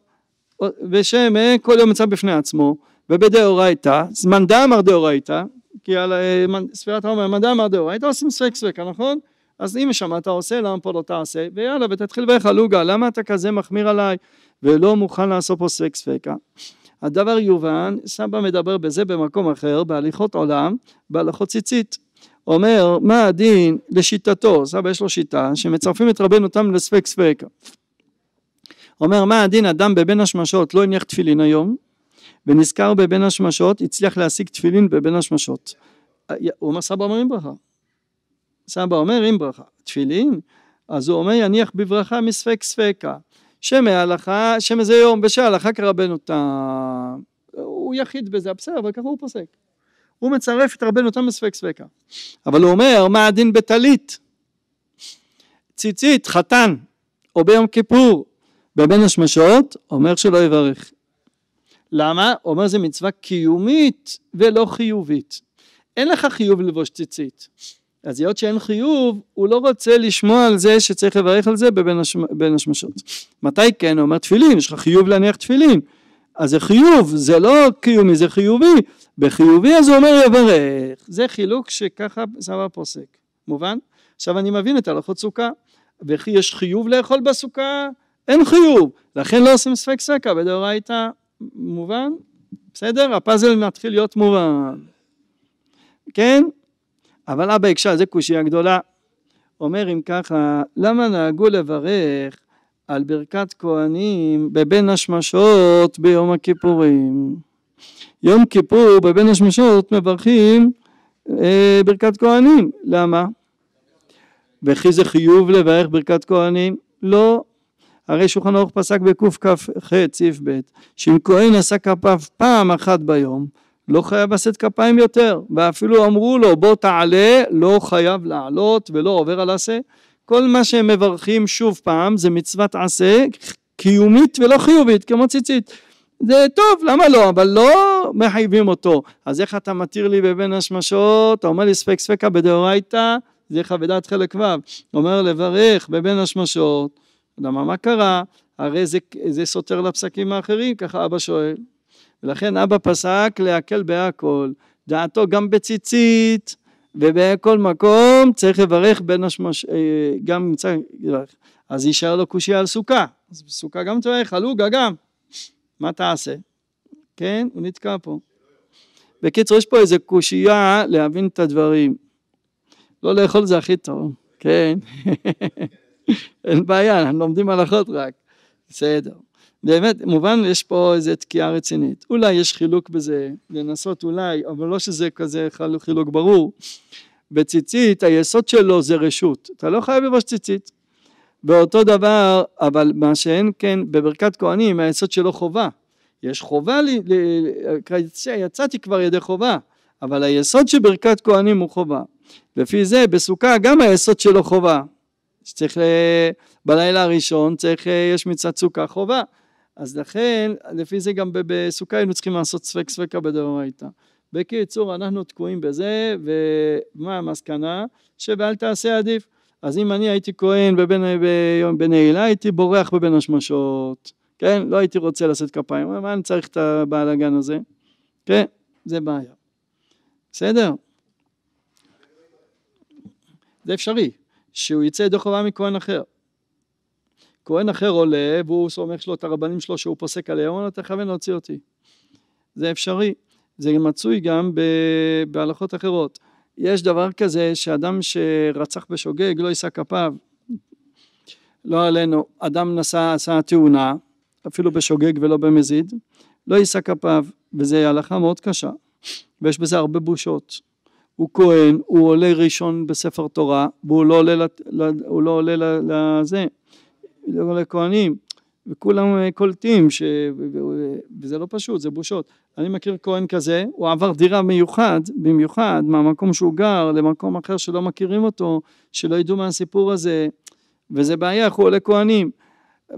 ושם אה, כל יום מצא בפני עצמו, ובדאורייתא, זמן דאמר דאורייתא, כי על אה, ספירת העומר, זמן דאמר דאורייתא עושים ספק ספקה, נכון? אז אם שם אתה עושה, למה פה לא תעשה? ויאללה, ותתחיל בהיכלוגה, למה אתה כזה מחמיר עליי ולא מוכן לעשות פה ספק ספקה? הדבר יובן, סבא מדבר בזה במקום אחר, בהליכות עולם, בהלכות ציצית. אומר, מה הדין לשיטתו, סבא יש לו שיטה, שמצרפים את רבנו תם לספק ספקה. אומר מה הדין אדם בבין השמשות לא הניח תפילין היום ונזכר בבין השמשות הצליח להשיג תפילין בבין השמשות הוא אומר סבא אומר עם ברכה סבא אומר עם ברכה תפילין אז הוא אומר יניח בברכה מספק ספקה שמהלכה שמזה יום ושהלכה כרבנו תם הוא יחיד בזה בסדר אבל ככה הוא פוסק הוא מצרף את רבנו תם מספק ספקה אבל הוא אומר מה הדין בטלית ציצית חתן או ביום כיפור בבין השמשות אומר שלא יברך. למה? אומר זה מצווה קיומית ולא חיובית. אין לך חיוב לבוש ציצית. אז היות שאין חיוב, הוא לא רוצה לשמוע על זה שצריך לברך על זה בבין השמ... השמשות. מתי כן? הוא אומר תפילין, יש לך חיוב להניח תפילין. אז זה חיוב, זה לא קיומי, זה חיובי. בחיובי אז הוא אומר יברך. זה חילוק שככה סבא פוסק. מובן? עכשיו אני מבין את הלכות סוכה. וכי יש חיוב לאכול בסוכה אין חיוב, לכן לא עושים ספק סקה בדאורייתא מובן, בסדר? הפאזל מתחיל להיות מובן, כן? אבל אבא הקשה, זו קושייה גדולה. אומר אם ככה, למה נהגו לברך על ברכת כהנים בבין השמשות ביום הכיפורים? יום כיפור בבין השמשות מברכים אה, ברכת כהנים, למה? וכי זה חיוב לברך ברכת כהנים? לא, הרי שולחן ערוך פסק בקכ"ח סעיף ב', שאם כהן עשה כפיו פעם אחת ביום, לא חייב לשאת כפיים יותר, ואפילו אמרו לו בוא תעלה, לא חייב לעלות ולא עובר על עשה. כל מה שהם מברכים שוב פעם זה מצוות עשה קיומית ולא חיובית, כמו ציצית. זה טוב, למה לא? אבל לא מחייבים אותו. אז איך אתה מתיר לי בבין השמשות? אתה אומר לי ספק ספקה בדאורייתא, זה לך חלק ו'. אומר לברך בבין השמשות. למה מה קרה? הרי זה, זה סותר לפסקים האחרים, ככה אבא שואל. ולכן אבא פסק להקל בהכל, דעתו גם בציצית, ובכל מקום צריך לברך בין השמש... אה, גם צריך אז יישאר לו קושי על סוכה, אז בסוכה גם תברך, על עוגה גם. מה תעשה? כן, הוא נתקע פה. בקיצור, יש פה איזה קושייה להבין את הדברים. לא לאכול זה הכי טוב, כן. אין בעיה, אנחנו לומדים הלכות רק, בסדר. באמת, מובן יש פה איזו תקיעה רצינית. אולי יש חילוק בזה, לנסות אולי, אבל לא שזה כזה חילוק ברור. בציצית, היסוד שלו זה רשות. אתה לא חייב לבש ציצית. באותו דבר, אבל מה שאין כן, בברכת כהנים, היסוד שלו חובה. יש חובה, ל, ל, יצאתי כבר ידי חובה, אבל היסוד של ברכת כהנים הוא חובה. לפי זה, בסוכה גם היסוד שלו חובה. שצריך, ל... אה, בלילה הראשון צריך, אה, יש מצוות סוכה חובה. אז לכן, לפי זה גם בסוכה היינו צריכים לעשות ספק ספקה בדאורייתא. בקיצור, אנחנו תקועים בזה, ומה המסקנה? שבאל תעשה עדיף. אז אם אני הייתי כהן בנעילה, הייתי בורח בבין השמשות, כן? לא הייתי רוצה לשאת כפיים, מה אני צריך את הבלאגן הזה? כן, זה בעיה. בסדר? זה אפשרי. שהוא יצא ידי חובה מכהן אחר. כהן אחר עולה והוא סומך שלו את הרבנים שלו שהוא פוסק עליהם, הוא אומר לו תכוון להוציא אותי. זה אפשרי, זה מצוי גם בהלכות אחרות. יש דבר כזה שאדם שרצח בשוגג לא יישא כפיו, לא עלינו, אדם נסע, עשה תאונה, אפילו בשוגג ולא במזיד, לא יישא כפיו, וזו הלכה מאוד קשה, ויש בזה הרבה בושות. הוא כהן, הוא עולה ראשון בספר תורה, והוא לא עולה, לת... הוא לא עולה לזה, לא עולה לכהנים, וכולם אה, קולטים, ש... וזה לא פשוט, זה בושות. אני מכיר כהן כזה, הוא עבר דירה מיוחד, במיוחד, מהמקום שהוא גר למקום אחר שלא מכירים אותו, שלא ידעו מהסיפור הזה, וזה בעיה, איך הוא עולה כהנים.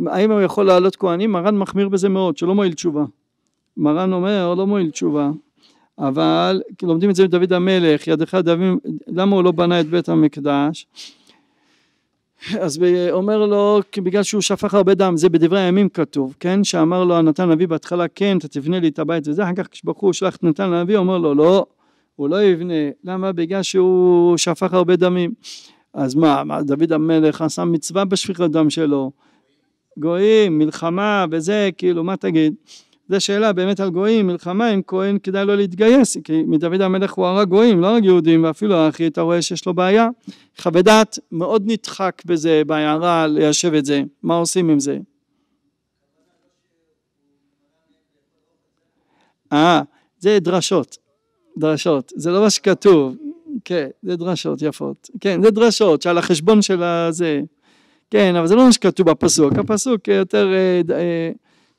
האם הוא יכול לעלות כהנים? מרן מחמיר בזה מאוד, שלא מועיל תשובה. מרן אומר, לא מועיל תשובה. אבל לומדים את זה מדוד המלך, ידך דוד, למה הוא לא בנה את בית המקדש? אז אומר לו בגלל שהוא שפך הרבה דם זה בדברי הימים כתוב כן שאמר לו הנתן הנביא בהתחלה כן אתה תבנה לי את הבית וזה אחר כך כשבחור הוא שלח את נתן הנביא אומר לו לא הוא לא יבנה למה בגלל שהוא שפך הרבה דמים אז מה, מה דוד המלך עשה מצווה בשפיכת דם שלו גויים מלחמה וזה כאילו מה תגיד זו שאלה באמת על גויים, מלחמה עם כהן כדאי לא להתגייס, כי מדוד המלך הוא הרג גויים, לא הרג יהודים, ואפילו האחי, אתה רואה שיש לו בעיה. חווה דעת, מאוד נדחק בזה, בעיירה ליישב את זה, מה עושים עם זה? אה, זה דרשות, דרשות, זה לא מה שכתוב, כן, זה דרשות יפות, כן, זה דרשות שעל החשבון של הזה, כן, אבל זה לא מה שכתוב בפסוק, הפסוק יותר... אה, אה,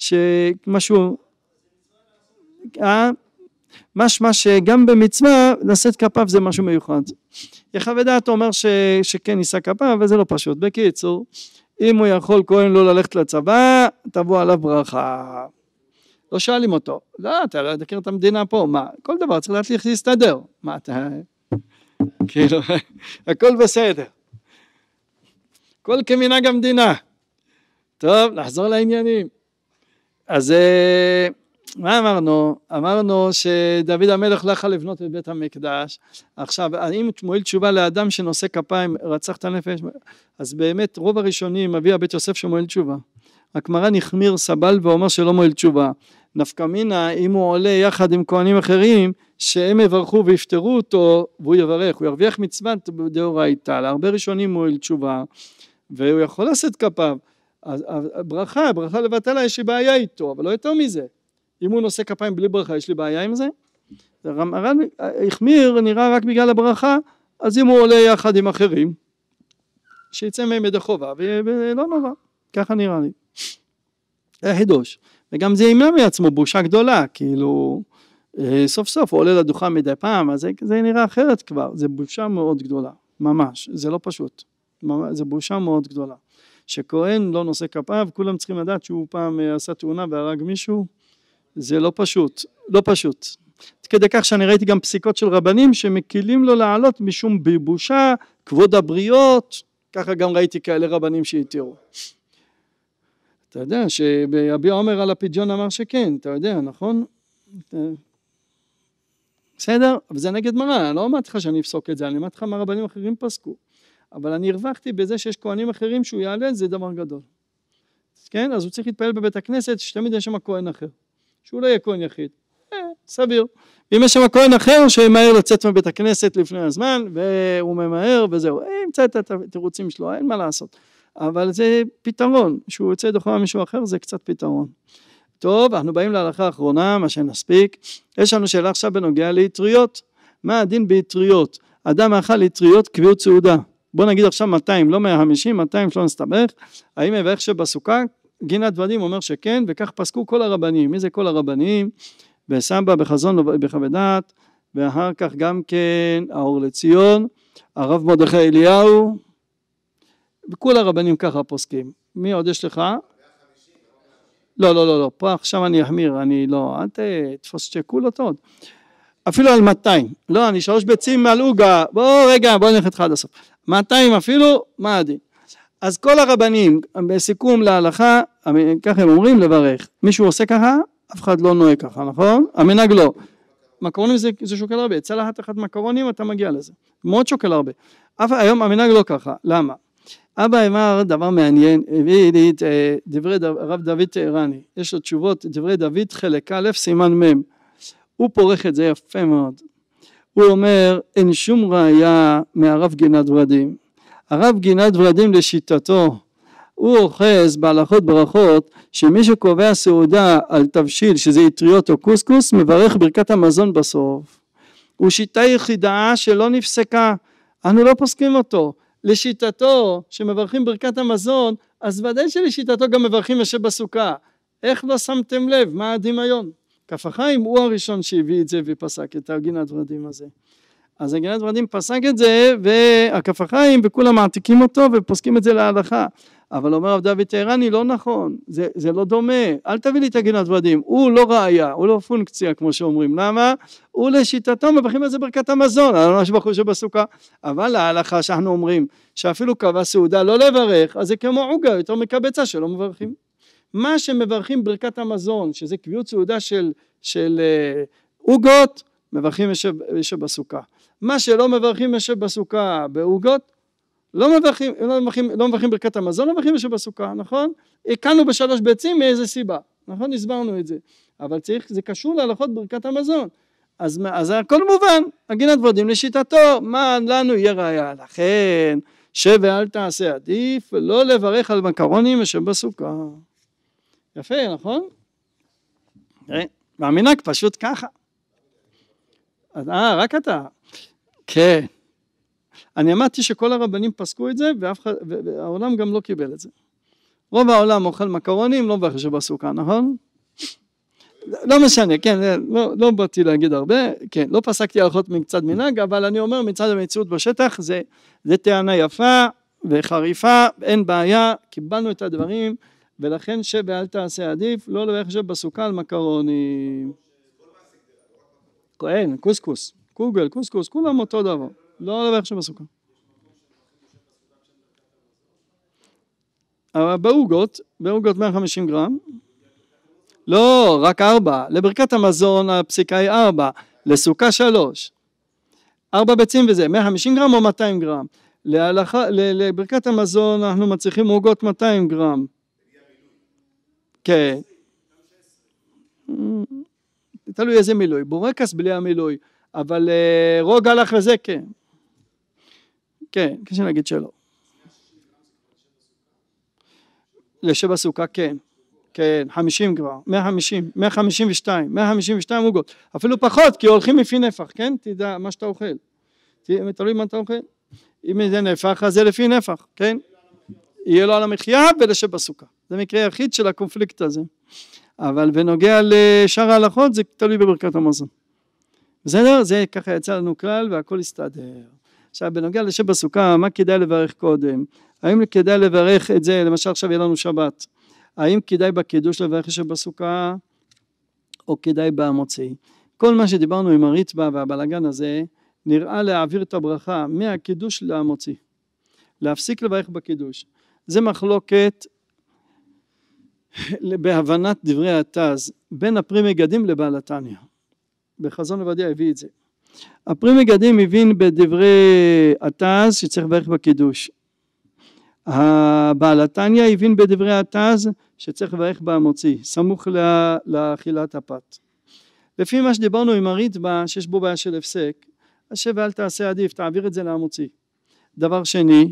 שמשהו, אה? משמע שגם במצווה לשאת כפיו זה משהו מיוחד. יחווה דעת אומר ש, שכן יישא כפיו וזה לא פשוט. בקיצור, אם הוא יכול כהן לא ללכת לצבא, תבוא עליו ברכה. לא שואלים אותו, לא, אתה לא תכיר את המדינה פה, מה, כל דבר צריך להצליח להסתדר, מה אתה, כאילו, הכל בסדר, כל כמנהג המדינה. טוב, נחזור לעניינים. אז אה, מה אמרנו? אמרנו שדוד המלך לא יכול לבנות את בית המקדש. עכשיו, האם מועיל תשובה לאדם שנושא כפיים, רצח את הנפש? אז באמת רוב הראשונים מביא הבית יוסף שמועיל תשובה. הגמרא נחמיר סבל ואומר שלא מועיל תשובה. נפקא מינה אם הוא עולה יחד עם כהנים אחרים שהם יברכו ויפטרו אותו והוא יברך, הוא ירוויח מצוות דאורייתא, להרבה ראשונים מועיל תשובה והוא יכול לשאת כפיו ברכה, ברכה לבטלה יש לי בעיה איתו, אבל לא יותר מזה. אם הוא נושא כפיים בלי ברכה, יש לי בעיה עם זה? הרמב"ן החמיר נראה רק בגלל הברכה, אז אם הוא עולה יחד עם אחרים, שיצא מהם ידי חובה, ולא נורא, ככה נראה לי. זה החידוש. וגם זה ימנע מעצמו בושה גדולה, כאילו, אה, סוף סוף הוא עולה לדוכן מדי פעם, אז זה, זה נראה אחרת כבר, זה בושה מאוד גדולה, ממש, זה לא פשוט, זה בושה מאוד גדולה. שכהן לא נושא כפיו, כולם צריכים לדעת שהוא פעם אה, עשה תאונה והרג מישהו, זה לא פשוט, לא פשוט. כדי כך שאני ראיתי גם פסיקות של רבנים שמקילים לו לעלות משום בושה, כבוד הבריות, ככה גם ראיתי כאלה רבנים שהתירו. אתה יודע שאבי עומר על הפדיון אמר שכן, אתה יודע, נכון? בסדר? אבל זה נגד מראה, אני לא אמרתי לך שאני אפסוק את זה, אני אמרתי לך מה רבנים אחרים פסקו. אבל אני הרווחתי בזה שיש כהנים אחרים שהוא יעלה, זה דבר גדול. כן? אז הוא צריך להתפלל בבית הכנסת, שתמיד יש שם כהן אחר. שהוא לא יהיה כהן יחיד. אה, סביר. אם יש שם כהן אחר, שימהר לצאת מבית הכנסת לפני הזמן, והוא ממהר וזהו. אה, ימצא את התירוצים שלו, אין מה לעשות. אבל זה פתרון, שהוא יוצא דוחה ממישהו אחר זה קצת פתרון. טוב, אנחנו באים להלכה האחרונה, מה שנספיק. יש לנו שאלה עכשיו בנוגע לאטריות. מה הדין באטריות? אדם אכל אטריות קביעות סעודה. בוא נגיד עכשיו 200 לא 150 200 שלא נסתבך האם מברך שבסוכה גינת ודים אומר שכן וכך פסקו כל הרבנים מי זה כל הרבנים וסמבה בחזון בחווה דעת ואחר כך גם כן האור לציון הרב מרדכי אליהו וכל הרבנים ככה פוסקים מי עוד יש לך? לא לא לא לא פה עכשיו אני אחמיר אני לא אל תתפוס שכולו טוב. אפילו על 200 לא אני שלוש ביצים על עוגה בוא רגע בוא נלך איתך עד הסוף 200 אפילו, מה הדין? אז כל הרבנים, בסיכום להלכה, ככה הם אומרים לברך. מישהו עושה ככה, אף אחד לא נוהג ככה, נכון? המנהג לא. מקרונים זה, זה שוקל הרבה, צלחת אחת מקרונים אתה מגיע לזה, מאוד שוקל הרבה. אף היום המנהג לא ככה, למה? אבא אמר דבר מעניין, הביא לי את אה, דברי הרב דוד טהרני, יש לו תשובות, דברי דוד חלק א', סימן מ', הוא פורך את זה יפה מאוד. הוא אומר אין שום ראייה מהרב גינת ורדים. הרב גינת ורדים לשיטתו הוא אוחז בהלכות ברכות שמי שקובע סעודה על תבשיל שזה אטריות או קוסקוס מברך ברכת המזון בסוף. הוא שיטה יחידה שלא נפסקה, אנו לא פוסקים אותו. לשיטתו שמברכים ברכת המזון אז ודאי שלשיטתו גם מברכים יושב בסוכה. איך לא שמתם לב? מה הדמיון? כף החיים הוא הראשון שהביא את זה ופסק את הגינת ורדים הזה. אז הגינת ורדים פסק את זה והכף החיים וכולם מעתיקים אותו ופוסקים את זה להלכה. אבל אומר הרב דוד טהרני לא נכון, זה, זה לא דומה, אל תביא לי את הגינת ורדים, הוא לא ראייה, הוא לא פונקציה כמו שאומרים, למה? הוא לשיטתו מברכים על זה ברכת המזון, על מה שבחור שבסוכה, אבל להלכה שאנחנו אומרים שאפילו קבע סעודה לא לברך, אז זה כמו עוגה, יותר מקבצה שלא מברכים. מה שמברכים ברכת המזון, שזה קביעות סעודה של, של אה, עוגות, מברכים יושב בסוכה. מה שלא מברכים יושב בסוכה בעוגות, לא מברכים, לא, מברכים, לא מברכים ברכת המזון, לא מברכים יושב בסוכה, נכון? הכנו בשלוש ביצים מאיזה סיבה, נכון? הסברנו את זה. אבל צריך, זה קשור להלכות ברכת המזון. אז, אז הכל מובן, הגינת ורודים לשיטתו, מה לנו יהיה ראייה? לכן, שב ואל תעשה עדיף, לא לברך על מקרונים יושב בסוכה. יפה, נכון? אה, והמנהג פשוט ככה. אה, רק אתה. כן. אני אמרתי שכל הרבנים פסקו את זה, ואף אחד, והעולם גם לא קיבל את זה. רוב העולם אוכל מקרונים, לא באחרי שבסוכה, נכון? לא משנה, כן, אה, לא, לא באתי להגיד הרבה, כן, לא פסקתי הלכות מצד מנהג, אבל אני אומר מצד המציאות בשטח, זה, זה טענה יפה וחריפה, אין בעיה, קיבלנו את הדברים, ולכן שבאל תעשה עדיף לא ללכת לשבת בסוכה על מקרוני. כהן, קוסקוס, קוגל, קוסקוס, כולם אותו דבר, לא ללכת לשבת בסוכה. אבל בעוגות, בעוגות 150 גרם, לא, רק ארבע, לברכת המזון הפסיקה היא ארבע, לסוכה שלוש, ארבע ביצים וזה, 150 גרם או 200 גרם, להלכה, לברכת המזון אנחנו מצליחים עוגות 200 גרם, כן. Mm. תלוי איזה מילוי. בורקס בלי המילוי. אבל אה, רוג הלך לזה, כן. כן, קשה להגיד שלא. לשבע סוכה, כן. כן, חמישים כבר, מאה מאה חמישים, חמישים ושתיים. מאה חמישים ושתיים עוגות, אפילו פחות, כי הולכים לפי נפח, כן? תדע מה שאתה אוכל. תלוי מה אתה אוכל. אם זה נפח, אז זה לפי נפח, כן? יהיה לו על המחיה ולשב בסוכה. זה מקרה יחיד של הקונפליקט הזה. אבל בנוגע לשאר ההלכות זה תלוי בברכת המזון. בסדר? זה ככה יצא לנו כלל והכל הסתדר. עכשיו בנוגע לשב בסוכה, מה כדאי לברך קודם? האם כדאי לברך את זה, למשל עכשיו יהיה לנו שבת, האם כדאי בקידוש לברך לשב בסוכה או כדאי במוצאי? כל מה שדיברנו עם הריטבה והבלגן הזה, נראה להעביר את הברכה מהקידוש למוציא. להפסיק לברך בקידוש. זה מחלוקת בהבנת דברי התז בין הפרי מגדים לבעל התניא. בחזון עובדיה הביא את זה. הפרי מגדים הבין בדברי התז שצריך לברך בקידוש. הבעל התניא הבין בדברי התז שצריך לברך במוציא, סמוך לה, לאכילת הפת. לפי מה שדיברנו עם הריטב"א שיש בו בעיה של הפסק, אשב ואל תעשה עדיף, תעביר את זה למוציא. דבר שני,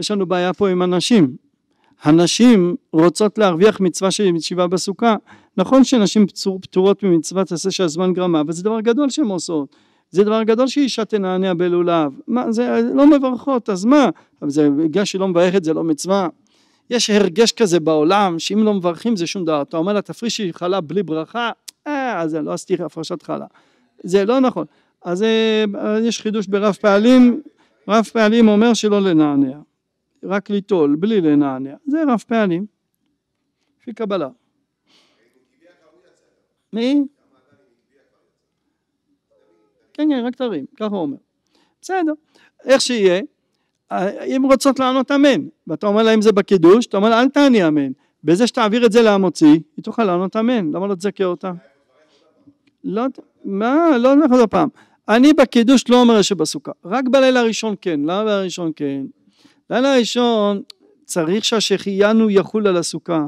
יש לנו בעיה פה עם הנשים. הנשים רוצות להרוויח מצווה של ישיבה בסוכה. נכון שנשים פטור, פטורות ממצוות עשה שהזמן גרמה, אבל זה דבר גדול שהן עושות. זה דבר גדול שאישה תנענע בלולב. מה, זה לא מברכות, אז מה? אבל זה בגלל שהיא לא מברכת זה לא מצווה. יש הרגש כזה בעולם, שאם לא מברכים זה שום דבר. אתה אומר לה, תפרישי חלה בלי ברכה, אה, אז לא עשיתי הפרשת חלה. זה לא נכון. אז אה, יש חידוש ברב פעלים, רב פעלים אומר שלא לנענע. רק ליטול, בלי לנענע, זה רב פעלים, לפי קבלה. מי? כן, כן, רק תרים, ככה הוא אומר. בסדר, איך שיהיה, אם רוצות לענות אמן, ואתה אומר להם זה בקידוש, אתה אומר לה אל תעני אמן, בזה שתעביר את זה למוציא, היא תוכל לענות אמן, למה לא תזכה אותה? לא, מה, לא נכון עוד פעם. אני בקידוש לא אומר שבסוכה, רק בלילה הראשון כן, למה בלילה הראשון כן? לילה ראשון צריך שהשחיינו יחול על הסוכה.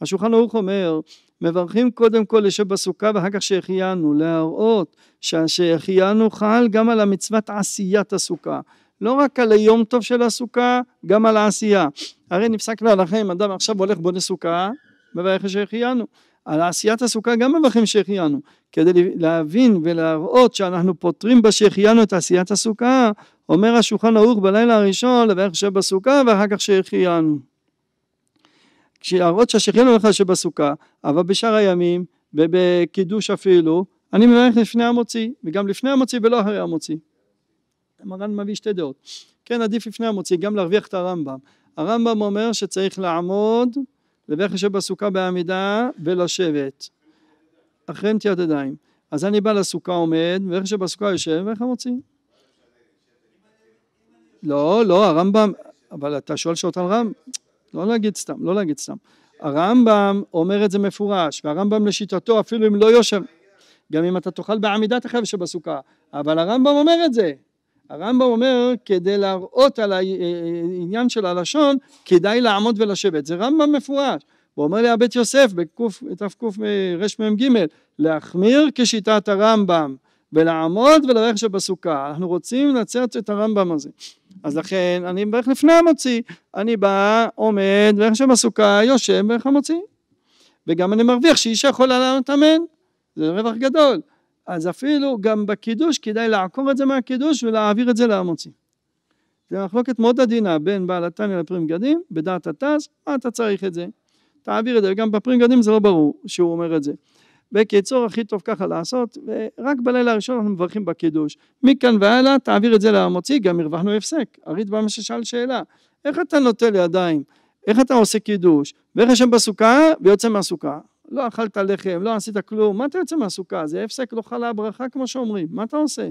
השולחן ערוך אומר מברכים קודם כל לשב בסוכה ואחר כך שהחיינו להראות שהחיינו חל גם על המצוות עשיית הסוכה לא רק על היום טוב של הסוכה גם על העשייה הרי נפסק להלכה אם אדם עכשיו הולך בונה סוכה מברך שהחיינו על עשיית הסוכה גם מברכים שהחיינו כדי להבין ולהראות שאנחנו פותרים בשהחיינו את עשיית הסוכה אומר השולחן ערוך בלילה הראשון לברך שבסוכה ואחר כך שהחיינו. כשהראות שהשחיינו לך שבסוכה אבל בשאר הימים ובקידוש אפילו אני מברך לפני המוציא וגם לפני המוציא ולא אחרי המוציא. מרן מביא שתי דעות כן עדיף לפני המוציא גם להרוויח את הרמב"ם הרמב"ם אומר שצריך לעמוד לברך שבסוכה בעמידה ולשבת אחרי נטיית ידיים אז אני בא לסוכה עומד ואיך שבסוכה יושב ואיך המוציא לא, לא, הרמב"ם, אבל אתה שואל שאלות על רמב"ם, לא להגיד סתם, לא להגיד סתם. הרמב"ם אומר את זה מפורש, והרמב"ם לשיטתו אפילו אם לא יושב, גם אם אתה תאכל בעמידה אתה חייב שבסוכה, אבל הרמב"ם אומר את זה. הרמב"ם אומר כדי להראות על העניין אה, אה, של הלשון כדאי לעמוד ולשבת, זה רמב"ם מפורש. הוא אומר לי הבית יוסף בתקרמ"ג אה, להחמיר כשיטת הרמב"ם ולעמוד וללכת שבסוכה, אנחנו רוצים לנצח את הרמב"ם הזה. אז לכן אני מברך לפני המוציא, אני בא, עומד, ואיך הסוכה, יושב, ואיך המוציא. וגם אני מרוויח שאישה יכולה לענות אמן, זה רווח גדול. אז אפילו גם בקידוש כדאי לעקור את זה מהקידוש ולהעביר את זה למוציא. זו מחלוקת מאוד עדינה בין בעל התניא לפרים גדים, בדעת התז, מה אתה צריך את זה? תעביר את זה, וגם בפרים גדים זה לא ברור שהוא אומר את זה. בקיצור הכי טוב ככה לעשות ורק בלילה הראשון אנחנו מברכים בקידוש מכאן והלאה תעביר את זה למוציא גם הרווחנו הפסק הרית ממש ששאל שאלה איך אתה נוטל ידיים איך אתה עושה קידוש ואיך השם בסוכה ויוצא מהסוכה לא אכלת לחם לא עשית כלום מה אתה יוצא מהסוכה זה הפסק לא חלה הברכה כמו שאומרים מה אתה עושה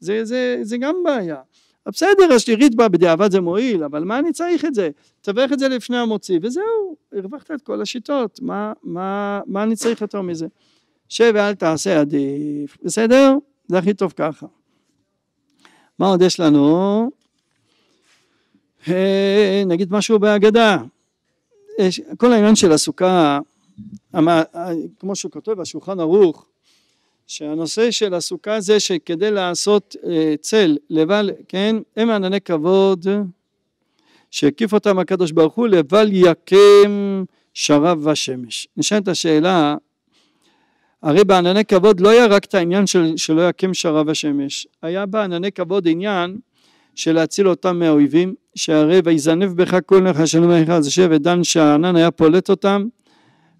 זה, זה, זה גם בעיה בסדר, יש לי ריטב"א, בדיעבד זה מועיל, אבל מה אני צריך את זה? תווך את זה לפני המוציא, וזהו, הרווחת את כל השיטות, מה, מה, מה אני צריך יותר מזה? שב ואל תעשה עדיף, בסדר? זה הכי טוב ככה. מה עוד יש לנו? אה, נגיד משהו בהגדה. כל העניין של הסוכה, אה, כמו שהוא כותב בשולחן ערוך, שהנושא של הסוכה זה שכדי לעשות אה, צל לבל, כן, הם ענני כבוד שהקיף אותם הקדוש ברוך הוא לבל יקם שרב ושמש. נשאלת השאלה, הרי בענני כבוד לא היה רק את העניין של, שלא יקם שרב ושמש, היה בענני כבוד עניין של להציל אותם מהאויבים, שהרי ויזנב בך כל נחש שלום אחד זה שבט דן שהענן היה פולט אותם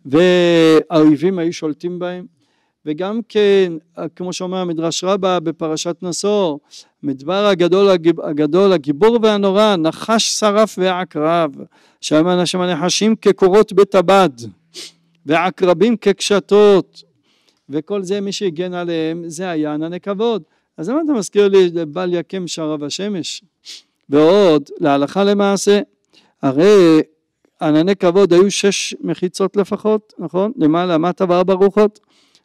והאויבים היו שולטים בהם וגם כן, אה, כמו שאומר המדרש רבה בפרשת נשור, מדבר הגדול, הגדול הגיבור והנורא, נחש שרף ועקרב, שם אנשים הנחשים כקורות בית הבד, ועקרבים כקשתות, וכל זה מי שהגן עליהם זה היה ענני כבוד. אז למה אתה מזכיר לי לבל יקם שרב השמש? ועוד, להלכה למעשה, הרי ענני כבוד היו שש מחיצות לפחות, נכון? למעלה, מטה וארבע רוחות.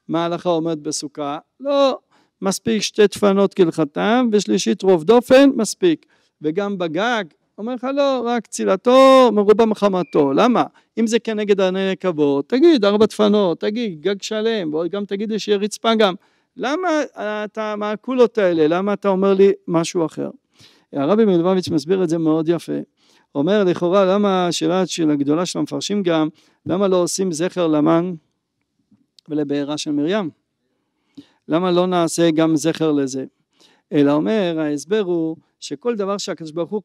מה ההלכה אומרת בסוכה? לא, מספיק שתי דפנות כלחתם ושלישית רוב דופן, מספיק. וגם בגג, אומר לך לא, רק צילתו מרובה מחמתו. למה? אם זה כנגד עני כבוד, תגיד ארבע דפנות, תגיד גג שלם, וגם תגיד לי שיהיה רצפה גם. למה אתה, מה הקולות האלה? למה אתה אומר לי משהו אחר? הרבי מלבביץ' מסביר את זה מאוד יפה. אומר לכאורה למה השאלה של הגדולה של המפרשים גם, למה לא עושים זכר למן? ולבעירה של מרים. למה לא נעשה גם זכר לזה? אלא אומר ההסבר הוא שכל דבר שהקדוש ברוך הוא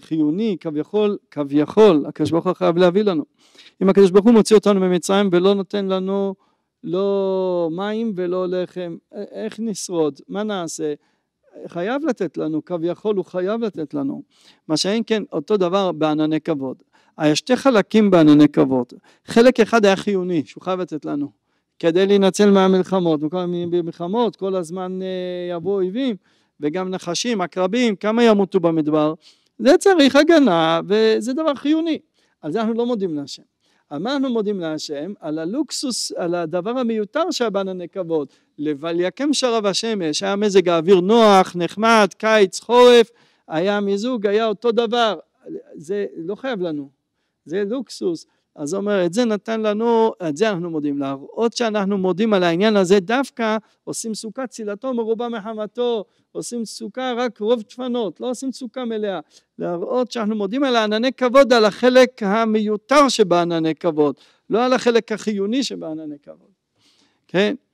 חיוני כביכול כביכול הקדוש ברוך הוא חייב להביא לנו אם הקדוש ברוך הוא מוציא אותנו ממצרים ולא נותן לנו לא מים ולא לחם איך נשרוד מה נעשה חייב לתת לנו כביכול הוא חייב לתת לנו מה שאין כן אותו דבר בענני כבוד היה שתי חלקים בענני כבוד חלק אחד היה חיוני שהוא חייב לתת לנו כדי להינצל מהמלחמות. במלחמות כל הזמן אה, יבואו אויבים וגם נחשים, עקרבים, כמה ימותו במדבר. זה צריך הגנה וזה דבר חיוני. על זה אנחנו לא מודים להשם. על מה אנחנו מודים להשם? על הלוקסוס, על הדבר המיותר שהבן הנקבות. לבל יקם שרב השמש", היה מזג האוויר נוח, נחמד, קיץ, חורף, היה מיזוג, היה אותו דבר. זה לא חייב לנו, זה לוקסוס. אז הוא אומר, את זה נתן לנו, את זה אנחנו מודים. להראות שאנחנו מודים על העניין הזה, דווקא עושים סוכה צילתו מרובה מחמתו, עושים סוכה רק רוב דפנות, לא עושים סוכה מלאה. להראות שאנחנו מודים על הענני כבוד, על החלק המיותר שבענני כבוד, לא על החלק החיוני שבענני כבוד. כן? Okay?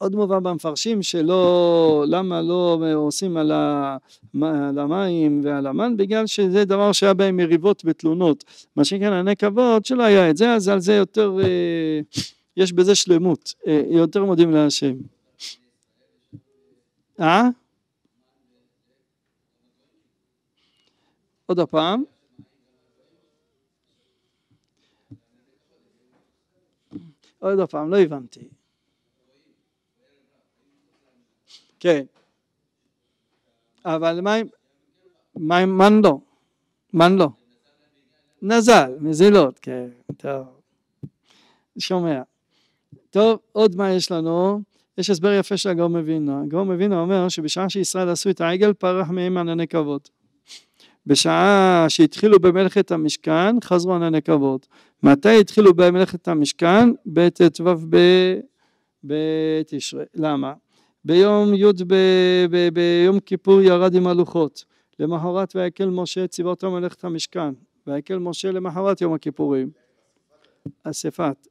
עוד מובא במפרשים שלא, למה לא עושים על, המים ועל המן, בגלל שזה דבר שהיה בהם מריבות ותלונות. מה שכן, כבוד, שלא היה את זה, אז על זה יותר, אה, יש בזה שלמות, אה, יותר מודים להשם. אה? עוד הפעם. עוד הפעם, לא הבנתי. כן. אבל מה עם מן לא, מן לא. נזל, מזילות, כן, טוב. שומע. טוב, עוד מה יש לנו? יש הסבר יפה של הגאון מווינה. הגאון מווינה אומר שבשעה שישראל עשו את העגל פרח מהם ענני כבוד. בשעה שהתחילו במלאכת המשכן חזרו ענני כבוד. מתי התחילו במלאכת המשכן? בט"ו בתשרי. למה? ביום י' ב, ב, ביום כיפור ירד עם הלוחות. למחרת ויקל משה ציווה אותו מלאכת המשכן. ויקל משה למחרת יום הכיפורים. אספת.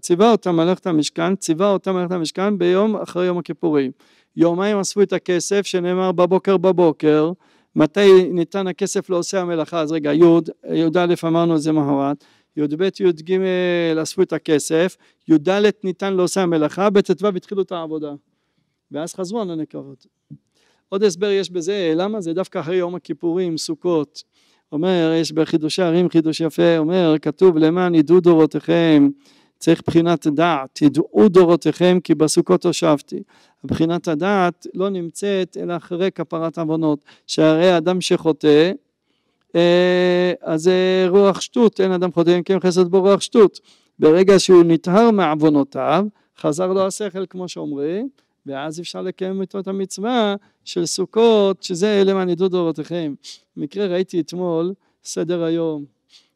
ציווה אותם מלאכת המשכן, ציווה אותם מלאכת המשכן ביום אחרי יום הכיפורים. יומיים אספו את הכסף שנאמר בבוקר בבוקר, מתי ניתן הכסף לעושה המלאכה, אז רגע, י', י"א אמרנו את זה מחרת, י"ב, י"ג אספו את הכסף, י"ד ניתן לעושה המלאכה, בט"ו התחילו את העבודה. ואז חזרו על הנקבות. עוד הסבר יש בזה, למה זה דווקא אחרי יום הכיפורים, סוכות. אומר, יש בחידושי ערים חידוש יפה, אומר, כתוב למען ידעו דורותיכם, צריך בחינת דעת, ידעו דורותיכם כי בסוכות הושבתי. בחינת הדעת לא נמצאת אלא אחרי כפרת עוונות, שהרי אדם שחוטא, אה, אז אה, רוח שטות, אין אדם חוטא אם כן חסד בו רוח שטות. ברגע שהוא נטהר מעוונותיו, חזר לו השכל כמו שאומרים, ואז אפשר לקיים את המצווה של סוכות, שזה אלה ידעו דורותיכם. במקרה ראיתי אתמול סדר היום.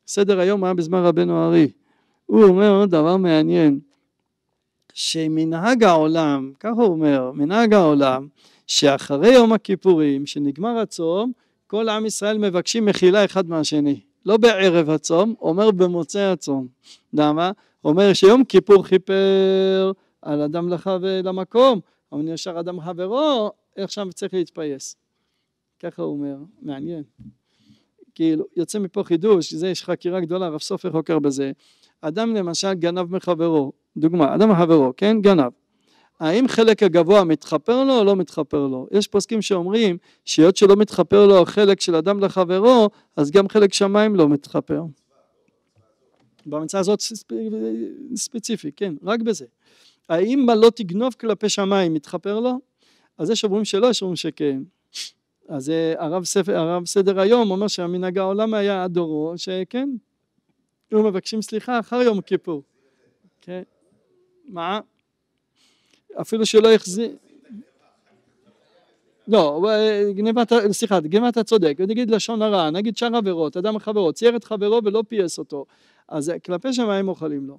סדר היום היה בזמן רבנו ארי. הוא אומר דבר מעניין, שמנהג העולם, כך הוא אומר, מנהג העולם, שאחרי יום הכיפורים, שנגמר הצום, כל עם ישראל מבקשים מחילה אחד מהשני. לא בערב הצום, אומר במוצאי הצום. למה? אומר שיום כיפור חיפר על אדם לך ולמקום, אה, המן ישר אדם חברו, עכשיו צריך להתפייס. ככה הוא אומר, מעניין. כאילו, יוצא מפה חידוש, זה יש חקירה גדולה, רב סופר חוקר בזה. אדם למשל גנב מחברו, דוגמה, אדם מחברו, כן? גנב. האם חלק הגבוה מתחפר לו או לא מתחפר לו? יש פוסקים שאומרים שהיות שלא מתחפר לו חלק של אדם לחברו, אז גם חלק שמיים לא מתחפר. במצאה הזאת ספציפי, כן, רק בזה. האם מה לא תגנוב כלפי שמיים מתחפר לו? אז יש אומרים שלא, יש אומרים שכן. אז הרב, ספר, הרב סדר היום אומר שהמנהג העולם היה הדורו, שכן, היו מבקשים סליחה אחר יום כיפור. כן. מה? אפילו שלא החזיר... לא, גניבת, סליחה, גניבה אתה צודק, נגיד לשון הרע, נגיד שאר עבירות, אדם חברו, צייר את חברו ולא פייס אותו, אז כלפי שמיים אוכלים לו.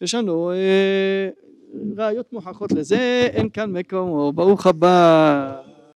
יש לנו אה, ראיות מוכחות לזה, אין כאן מקום, ברוך הבא.